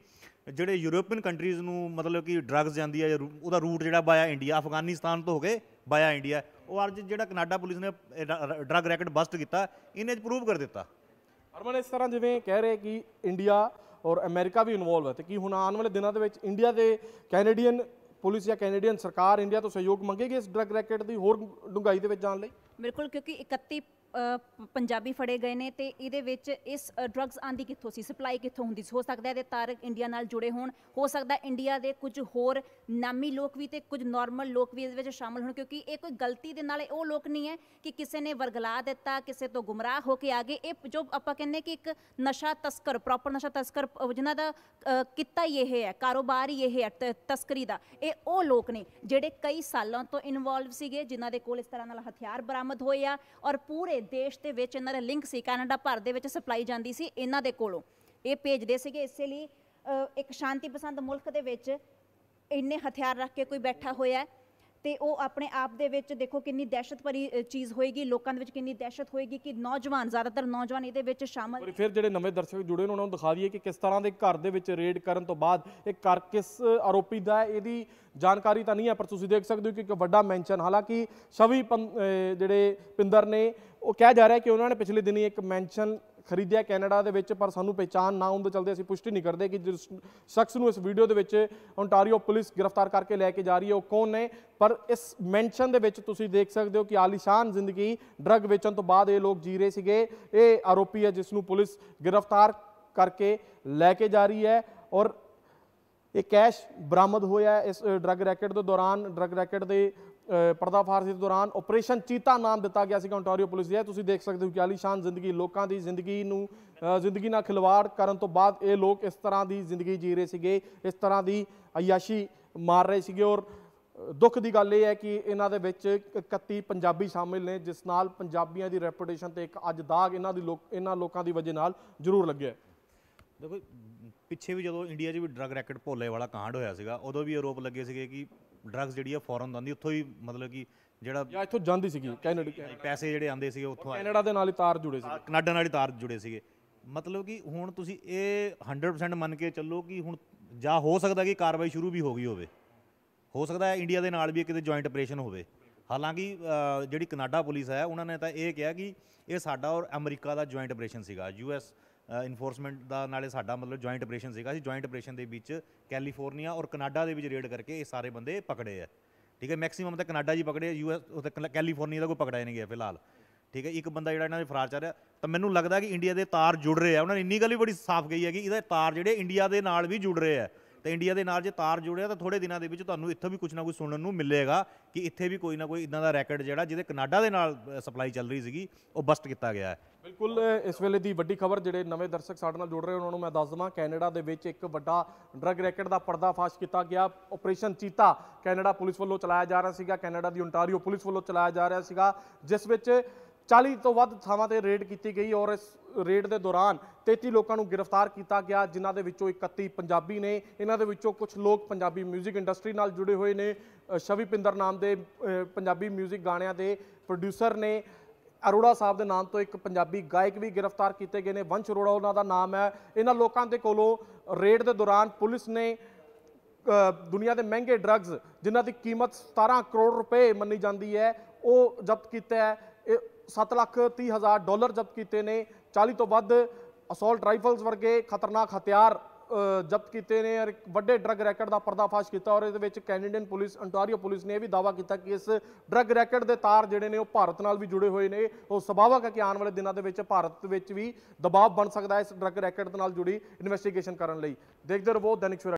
[SPEAKER 3] ਜਿਹੜੇ ਯੂਰੋਪੀਅਨ ਕੰਟਰੀਜ਼ ਨੂੰ ਮਤਲਬ ਕਿ ਡਰੱਗਸ ਜਾਂਦੀ ਹੈ ਉਹਦਾ ਰੂਟ ਜਿਹੜਾ ਬਾਇਆ ਇੰਡੀਆ ਅਫਗਾਨਿਸਤਾਨ ਤੋਂ ਹੋ ਕੇ ਬਾਇਆ ਇੰਡੀਆ ਉਹ ਅੱਜ ਜਿਹੜਾ ਕੈਨੇਡਾ ਪੁਲਿਸ ਨੇ ਡਰੱਗ ਰੈਕਟ ਬਸਟ ਕੀਤਾ ਇਹਨੇ ਪ੍ਰੂਵ ਕਰ ਦਿੱਤਾ ਅਰਮਨ
[SPEAKER 1] ਇਸ ਤਰ੍ਹਾਂ ਜਿਵੇਂ ਕਹਿ ਰਹੇ ਕਿ ਇੰਡੀਆ ਔਰ ਅਮਰੀਕਾ ਵੀ ਇਨਵੋਲਵ ਹੈ ਤੇ ਕੀ ਹੁਣ ਆਉਣ ਵਾਲੇ ਦਿਨਾਂ ਦੇ ਵਿੱਚ ਇੰਡੀਆ ਦੇ ਕੈਨੇਡੀਅਨ ਪੁਲਿਸ ਜਾਂ ਕੈਨੇਡੀਅਨ ਸਰਕਾਰ ਇੰਡੀਆ ਤੋਂ ਸਹਿਯੋਗ ਮੰਗੇਗੀ ਇਸ ਡਰੱਗ ਰੈਕੇਟ ਦੀ ਹੋਰ ਡੁੰਗਾਈ ਦੇ ਵਿੱਚ ਜਾਣ ਲਈ
[SPEAKER 2] ਬਿਲਕੁਲ ਕਿਉਂਕਿ 31 ਪੰਜਾਬੀ ਫੜੇ ਗਏ ਨੇ ਤੇ ਇਹਦੇ ਵਿੱਚ ਇਸ ਡਰੱਗਸ ਆਂਦੀ ਕਿੱਥੋਂ ਸੀ ਸਪਲਾਈ ਕਿੱਥੋਂ ਹੁੰਦੀ ਸੀ ਹੋ ਸਕਦਾ ਇਹਦੇ ਤਾਰ ਇੰਡੀਆ ਨਾਲ ਜੁੜੇ ਹੋਣ ਹੋ ਸਕਦਾ ਇੰਡੀਆ ਦੇ ਕੁਝ ਹੋਰ ਨਾਮੀ ਲੋਕ ਵੀ ਤੇ ਕੁਝ ਨਾਰਮਲ ਲੋਕ ਵੀ ਇਹਦੇ ਵਿੱਚ ਸ਼ਾਮਲ ਹੋਣ ਕਿਉਂਕਿ ਇਹ ਕੋਈ ਗਲਤੀ ਦੇ ਨਾਲ ਉਹ ਲੋਕ ਨਹੀਂ ਹੈ ਕਿ ਕਿਸੇ ਨੇ ਵਰਗਲਾ ਦਿੱਤਾ ਕਿਸੇ ਤੋਂ ਗੁੰਮਰਾਹ ਹੋ ਕੇ ਆਗੇ ਇਹ ਜੋ ਆਪਾਂ ਕਹਿੰਦੇ ਕਿ ਇੱਕ ਨਸ਼ਾ ਤਸਕਰ ਪ੍ਰੋਪਰ ਨਸ਼ਾ ਤਸਕਰ ਜਿਨ੍ਹਾਂ ਦਾ ਕਿੱਤਾ ਇਹ ਹੈ ਕਾਰੋਬਾਰ ਇਹ ਹੈ ਤਸਕਰੀ ਦਾ ਇਹ ਉਹ ਲੋਕ ਨੇ ਜਿਹੜੇ ਕਈ ਸਾਲਾਂ ਤੋਂ ਇਨਵੋਲਵ ਸੀਗੇ ਜਿਨ੍ਹਾਂ ਦੇ ਕੋਲ ਇਸ ਤਰ੍ਹਾਂ ਨਾਲ ਹਥਿਆਰ ਬਰਾਮਦ ਹੋਏ ਆ ਔਰ ਪੂਰੇ ਦੇਸ਼ ਦੇ ਵਿੱਚ ਇਹਨਾਂ ਦਾ ਲਿੰਕ ਸੀ ਕੈਨੇਡਾ ਭਰ ਦੇ ਵਿੱਚ ਸਪਲਾਈ ਜਾਂਦੀ ਸੀ ਇਹਨਾਂ ਦੇ ਕੋਲੋਂ ਇਹ ਭੇਜਦੇ ਸੀਗੇ ਇਸੇ ਲਈ ਇੱਕ ਸ਼ਾਂਤੀ ਪਸੰਦ ਮੁਲਕ ਦੇ ਵਿੱਚ ਇੰਨੇ ਹਥਿਆਰ ਰੱਖ ਕੇ ਕੋਈ ਬੈਠਾ ਹੋਇਆ ਤੇ ਉਹ ਆਪਣੇ ਆਪ ਦੇ ਵਿੱਚ ਦੇਖੋ ਕਿੰਨੀ ਦਹਿਸ਼ਤ ਭਰੀ ਚੀਜ਼ ਹੋਏਗੀ ਲੋਕਾਂ ਦੇ ਵਿੱਚ ਕਿੰਨੀ ਦਹਿਸ਼ਤ ਹੋਏਗੀ ਕਿ ਨੌਜਵਾਨ ਜ਼ਿਆਦਾਤਰ ਨੌਜਵਾਨ ਇਹਦੇ ਵਿੱਚ ਸ਼ਾਮਲ ਪਰ
[SPEAKER 1] ਫਿਰ ਜਿਹੜੇ ਨਵੇਂ ਦਰਸ਼ਕ ਜੁੜੇ ਨੇ ਉਹਨਾਂ ਨੂੰ ਦਿਖਾ ਦਈਏ ਕਿ ਕਿਸ ਤਰ੍ਹਾਂ ਦੇ ਘਰ ਦੇ ਵਿੱਚ ਰੇਡ ਕਰਨ ਤੋਂ ਬਾਅਦ ਇਹ ਕਰ ਕਿਸ ਆਰੋਪੀ ਦਾ ਇਹਦੀ ਜਾਣਕਾਰੀ ਤਾਂ ਨਹੀਂ ਹੈ ਪਰ ਤੁਸੀਂ ਦੇਖ ਸਕਦੇ ਹੋ ਕਿ ਇੱਕ ਵੱਡਾ ਮੈਂਸ਼ਨ ਹਾਲਾਂਕਿ ਸ਼ਵੀ ਜਿਹੜੇ ਪਿੰਦਰ ਨੇ ਉਹ ਕਿਹਾ ਜਾ ਰਿਹਾ ਕਿ ਉਹਨਾਂ ਨੇ ਪਿਛਲੇ ਦਿਨੀ ਇੱਕ ਮੈਂਸ਼ਨ ਖਰੀਦਿਆ ਕੈਨੇਡਾ ਦੇ ਵਿੱਚ ਪਰ ਸਾਨੂੰ ਪਹਿਚਾਨ ਨਾ ਹੋਣ ਦੇ ਚਲਦੇ ਅਸੀਂ ਪੁਸ਼ਟੀ ਨਹੀਂ ਕਰਦੇ ਕਿ ਜਿਸ ਸ਼ਖਸ ਨੂੰ ਇਸ ਵੀਡੀਓ ਦੇ ਵਿੱਚ ਓਨਟਾਰੀਓ ਪੁਲਿਸ ਗ੍ਰਿਫਤਾਰ ਕਰਕੇ ਲੈ ਕੇ ਜਾ ਰਹੀ ਹੈ ਉਹ ਕੌਣ ਨੇ ਪਰ ਇਸ ਮੈਂਸ਼ਨ ਦੇ ਵਿੱਚ ਤੁਸੀਂ ਦੇਖ ਸਕਦੇ ਹੋ ਕਿ ਆਲੀਸ਼ਾਨ ਜ਼ਿੰਦਗੀ ਡਰਗ ਵੇਚਣ ਤੋਂ ਬਾਅਦ ਇਹ ਲੋਕ ਜੀ ਰਹੇ ਸੀਗੇ ਇਹ ਆਰੋਪੀ ਹੈ ਜਿਸ ਨੂੰ ਪੁਲਿਸ ਗ੍ਰਿਫਤਾਰ ਕਰਕੇ ਲੈ ਕੇ ਜਾ ਰਹੀ ਹੈ ਔਰ ਇਹ ਕੈਸ਼ ਬਰਾਮਦ ਹੋਇਆ ਇਸ ਡਰਗ ਰੈਕਟ ਦੇ ਦੌਰਾਨ ਡਰਗ ਰੈਕਟ ਦੇ ਪਰਦਾਫਾਸ਼ ਦੇ ਦੌਰਾਨ ਆਪਰੇਸ਼ਨ ਚੀਤਾ ਨਾਮ ਦਿੱਤਾ ਗਿਆ ਸੀ ਕੰਟੋਰੀਓ ਪੁਲਿਸ ਦੇ ਤੁਸੀਂ ਦੇਖ ਸਕਦੇ ਹੋ ਕਿ ਆਲੀਸ਼ਾਨ ਜ਼ਿੰਦਗੀ ਲੋਕਾਂ ਦੀ ਜ਼ਿੰਦਗੀ ਨੂੰ ਜ਼ਿੰਦਗੀ ਨਾਲ ਖਿਲਵਾੜ ਕਰਨ ਤੋਂ ਬਾਅਦ ਇਹ ਲੋਕ ਇਸ ਤਰ੍ਹਾਂ ਦੀ ਜ਼ਿੰਦਗੀ ਜੀ ਰਹੇ ਸੀਗੇ ਇਸ ਤਰ੍ਹਾਂ ਦੀ ਅਯਾਸ਼ੀ ਮਾਰ ਰਹੇ ਸੀਗੇ ਔਰ ਦੁੱਖ ਦੀ ਗੱਲ ਇਹ ਹੈ ਕਿ ਇਹਨਾਂ ਦੇ ਵਿੱਚ 31 ਪੰਜਾਬੀ ਸ਼ਾਮਿਲ ਨੇ ਜਿਸ ਨਾਲ ਪੰਜਾਬੀਆਂ ਦੀ ਰੈਪਿਊਟੇਸ਼ਨ ਤੇ ਇੱਕ ਅੱਜ ਦਾਗ ਇਹਨਾਂ ਦੀ ਲੋਕ
[SPEAKER 3] ਇਹਨਾਂ ਲੋਕਾਂ ਦੀ ਵਜ੍ਹਾ ਨਾਲ ਜ਼ਰੂਰ ਲੱਗਿਆ ਦੇਖੋ ਪਿੱਛੇ ਵੀ ਜਦੋਂ ਇੰਡੀਆ 'ਚ ਵੀ ਡਰਗ ਰੈਕਟ ਭੋਲੇ ਵਾਲਾ ਕਾਂਡ ਹੋਇਆ ਸੀਗਾ ਉਦੋਂ ਵੀ ਆਰੋਪ ਲੱਗੇ ਸੀਗੇ ਕਿ ਡਰੱਗਸ ਜਿਹੜੀ ਆ ਫੋਰਨ ਦੰਦੀ ਉੱਥੋਂ ਹੀ ਮਤਲਬ ਕਿ ਜਿਹੜਾ ਜਾਂ ਇੱਥੋਂ ਜਾਂਦੀ ਸੀਗੀ ਕੈਨੇਡਾ ਪੈਸੇ ਜਿਹੜੇ ਆਂਦੇ ਸੀਗੇ ਉੱਥੋਂ ਆ ਕੈਨੇਡਾ ਦੇ ਨਾਲ ਹੀ ਤਾਰ ਜੁੜੇ ਸੀਗੇ ਕੈਨੇਡਾ ਨਾਲ ਹੀ ਤਾਰ ਜੁੜੇ ਸੀਗੇ ਮਤਲਬ ਕਿ ਹੁਣ ਤੁਸੀਂ ਇਹ 100% ਮੰਨ ਕੇ ਚੱਲੋ ਕਿ ਹੁਣ ਜਾਂ ਹੋ ਸਕਦਾ ਕਿ ਕਾਰਵਾਈ ਸ਼ੁਰੂ ਵੀ ਹੋ ਗਈ ਹੋਵੇ ਹੋ ਸਕਦਾ ਹੈ ਇੰਡੀਆ ਦੇ ਨਾਲ ਵੀ ਕਿਤੇ ਜੁਆਇੰਟ ਆਪਰੇਸ਼ਨ ਹੋਵੇ ਹਾਲਾਂਕਿ ਜਿਹੜੀ ਕੈਨੇਡਾ ਪੁਲਿਸ ਹੈ ਉਹਨਾਂ ਨੇ ਤਾਂ ਇਹ ਕਿਹਾ ਕਿ ਇਹ ਸਾਡਾ ਔਰ ਅਮਰੀਕਾ ਦਾ ਜੁਆਇੰਟ ਆਪਰੇਸ਼ਨ ਸੀਗਾ ਯੂਐਸ ਇਨਫੋਰਸਮੈਂਟ ਦਾ ਨਾਲੇ ਸਾਡਾ ਮਤਲਬ ਜੁਆਇੰਟ ਆਪਰੇਸ਼ਨ ਸੀਗਾ ਅਸੀਂ ਜੁਆਇੰਟ ਆਪਰੇਸ਼ਨ ਦੇ ਵਿੱਚ ਕੈਲੀਫੋਰਨੀਆ ਔਰ ਕਨਾਡਾ ਦੇ ਵਿੱਚ ਰੇਡ ਕਰਕੇ ਇਹ ਸਾਰੇ ਬੰਦੇ ਪਕੜੇ ਆ ਠੀਕ ਹੈ ਮੈਕਸਿਮਮ ਤਾਂ ਕਨਾਡਾ ਜੀ ਪਕੜੇ ਯੂ ਐਸ ਕੈਲੀਫੋਰਨੀਆ ਦਾ ਕੋਈ ਪਕੜਾਇਆ ਨਹੀਂ ਗਿਆ ਫਿਲਹਾਲ ਠੀਕ ਹੈ ਇੱਕ ਬੰਦਾ ਜਿਹੜਾ ਇਹਨਾਂ ਦੇ ਫਰਾਰ ਚੱਲ ਰਿਹਾ ਤਾਂ ਮੈਨੂੰ ਲੱਗਦਾ ਕਿ ਇੰਡੀਆ ਦੇ ਤਾਰ ਜੁੜ ਰਹੇ ਆ ਉਹਨਾਂ ਨੇ ਇੰਨੀ ਗੱਲ ਵੀ ਬੜੀ ਸਾਫ਼ ਕਹੀ ਹੈ ਕਿ ਇਹਦੇ ਤਾਰ ਜਿਹੜੇ ਇੰਡੀਆ ਦੇ ਨਾਲ ਵੀ ਜੁੜ ਰਹੇ ਆ ਤੇ ਇੰਡੀਆ ਦੇ ਨਾਲ ਜੇ ਤਾਰ ਜੁੜਿਆ ਤਾਂ ਥੋੜੇ ਦਿਨਾਂ ਦੇ ਵਿੱਚ ਤੁਹਾਨੂੰ ਇੱਥੇ ਵੀ ਕੁਝ ਨਾ ਕੁਝ ਸੁਣਨ ਨੂੰ ਮਿਲੇਗਾ ਕਿ ਇੱਥੇ ਵੀ ਕੋਈ ਨਾ ਕੋਈ ਇਦਾਂ ਦਾ ਰੈਕਟ ਜਿਹੜਾ ਜਿਹਦੇ ਕੈਨੇਡਾ ਦੇ ਨਾਲ ਸਪਲਾਈ ਚੱਲ ਰਹੀ ਸੀਗੀ ਉਹ ਬਸਟ ਕੀਤਾ ਗਿਆ ਹੈ ਬਿਲਕੁਲ
[SPEAKER 1] ਇਸ ਵੇਲੇ ਦੀ ਵੱਡੀ ਖਬਰ ਜਿਹੜੇ ਨਵੇਂ ਦਰਸ਼ਕ ਸਾਡੇ ਨਾਲ ਜੁੜ ਰਹੇ ਉਹਨਾਂ ਨੂੰ ਮੈਂ ਦੱਸ ਦਵਾਂ ਕੈਨੇਡਾ ਦੇ ਵਿੱਚ ਇੱਕ ਵੱਡਾ ਡਰਗ ਰੈਕਟ ਦਾ ਪਰਦਾਫਾਸ਼ ਕੀਤਾ ਗਿਆ ਆਪਰੇਸ਼ਨ ਚੀਤਾ ਕੈਨੇਡਾ ਪੁਲਿਸ ਵੱਲੋਂ ਚਲਾਇਆ ਜਾ ਰਿਹਾ ਸੀਗਾ ਕੈਨੇਡਾ ਦੀ ਓਨਟਾਰੀਓ ਪੁਲਿਸ ਵੱਲੋਂ ਚਲਾਇਆ ਜਾ ਰਿਹਾ ਸੀਗਾ ਜਿਸ ਵਿੱਚ 40 ਤੋਂ ਵੱਧ ਥਾਵਾਂ ਤੇ ਰੇਡ ਕੀਤੀ ਗਈ ਔਰ ਇਸ ਰੇਡ ਦੇ ਦੌਰਾਨ 33 ਲੋਕਾਂ ਨੂੰ ਗ੍ਰਿਫਤਾਰ ਕੀਤਾ ਗਿਆ ਜਿਨ੍ਹਾਂ ਦੇ ਵਿੱਚੋਂ 31 ਪੰਜਾਬੀ ਨੇ ਇਹਨਾਂ ਦੇ ਵਿੱਚੋਂ ਕੁਝ ਲੋਕ ਪੰਜਾਬੀ 뮤직 ਇੰਡਸਟਰੀ ਨਾਲ ਜੁੜੇ ਹੋਏ ਨੇ ਸ਼ਵੀ ਪਿੰਦਰ ਨਾਮ ਦੇ ਪੰਜਾਬੀ 뮤직 ਗਾਣਿਆਂ ਦੇ ਪ੍ਰੋਡਿਊਸਰ ਨੇ ਅਰੋੜਾ ਸਾਹਿਬ ਦੇ ਨਾਮ ਤੋਂ ਇੱਕ ਪੰਜਾਬੀ ਗਾਇਕ ਵੀ ਗ੍ਰਿਫਤਾਰ ਕੀਤੇ ਗਏ ਨੇ ਵੰਸ਼ ਅਰੋੜਾ ਉਹਨਾਂ ਦਾ ਨਾਮ ਹੈ ਇਹਨਾਂ ਲੋਕਾਂ ਦੇ ਕੋਲੋਂ ਰੇਡ ਦੇ ਦੌਰਾਨ ਪੁਲਿਸ ਨੇ ਦੁਨੀਆ ਦੇ ਮਹਿੰਗੇ ਡਰੱਗਸ ਜਿਨ੍ਹਾਂ ਦੀ ਕੀਮਤ 17 ਕਰੋੜ ਰੁਪਏ ਮੰਨੀ ਜਾਂਦੀ ਹੈ ਉਹ ਜ਼ਬਤ ਕੀਤਾ ਹੈ 7 ਲੱਖ 30 ਹਜ਼ਾਰ ਡਾਲਰ ਜ਼ਬਤ ਕੀਤੇ ਨੇ 40 ਤੋਂ ਵੱਧ ਅਸੌਲਟ ਰਾਈਫਲਸ ਵਰਗੇ ਖਤਰਨਾਕ ਹਥਿਆਰ ਜ਼ਬਤ ਕੀਤੇ ਨੇ ਔਰ ਇੱਕ ਵੱਡੇ ਡਰੱਗ ਰੈਕਟ ਦਾ ਪਰਦਾਫਾਸ਼ ਕੀਤਾ ਔਰ ਇਹਦੇ ਵਿੱਚ ਕੈਨੇਡੀਅਨ ਪੁਲਿਸ ਅੰਟਾਰੀਓ ਪੁਲਿਸ ਨੇ ਇਹ ਵੀ ਦਾਵਾ ਕੀਤਾ ਕਿ ਇਸ ਡਰੱਗ ਰੈਕਟ ਦੇ ਤਾਰ ਜਿਹੜੇ ਨੇ ਉਹ ਭਾਰਤ ਨਾਲ ਵੀ ਜੁੜੇ ਹੋਏ ਨੇ ਉਹ ਸਭਾਵਕ ਹੈ ਕਿ ਆਉਣ ਵਾਲੇ ਦਿਨਾਂ ਦੇ ਵਿੱਚ ਭਾਰਤ ਵਿੱਚ ਵੀ ਦਬਾਅ ਬਣ ਸਕਦਾ ਹੈ ਇਸ ਡਰੱਗ ਰੈਕਟ ਨਾਲ ਜੁੜੀ ਇਨਵੈਸਟੀਗੇਸ਼ਨ ਕਰਨ ਲਈ ਦੇਖਦੇ ਰਹੋ ਦੈਨਿਕ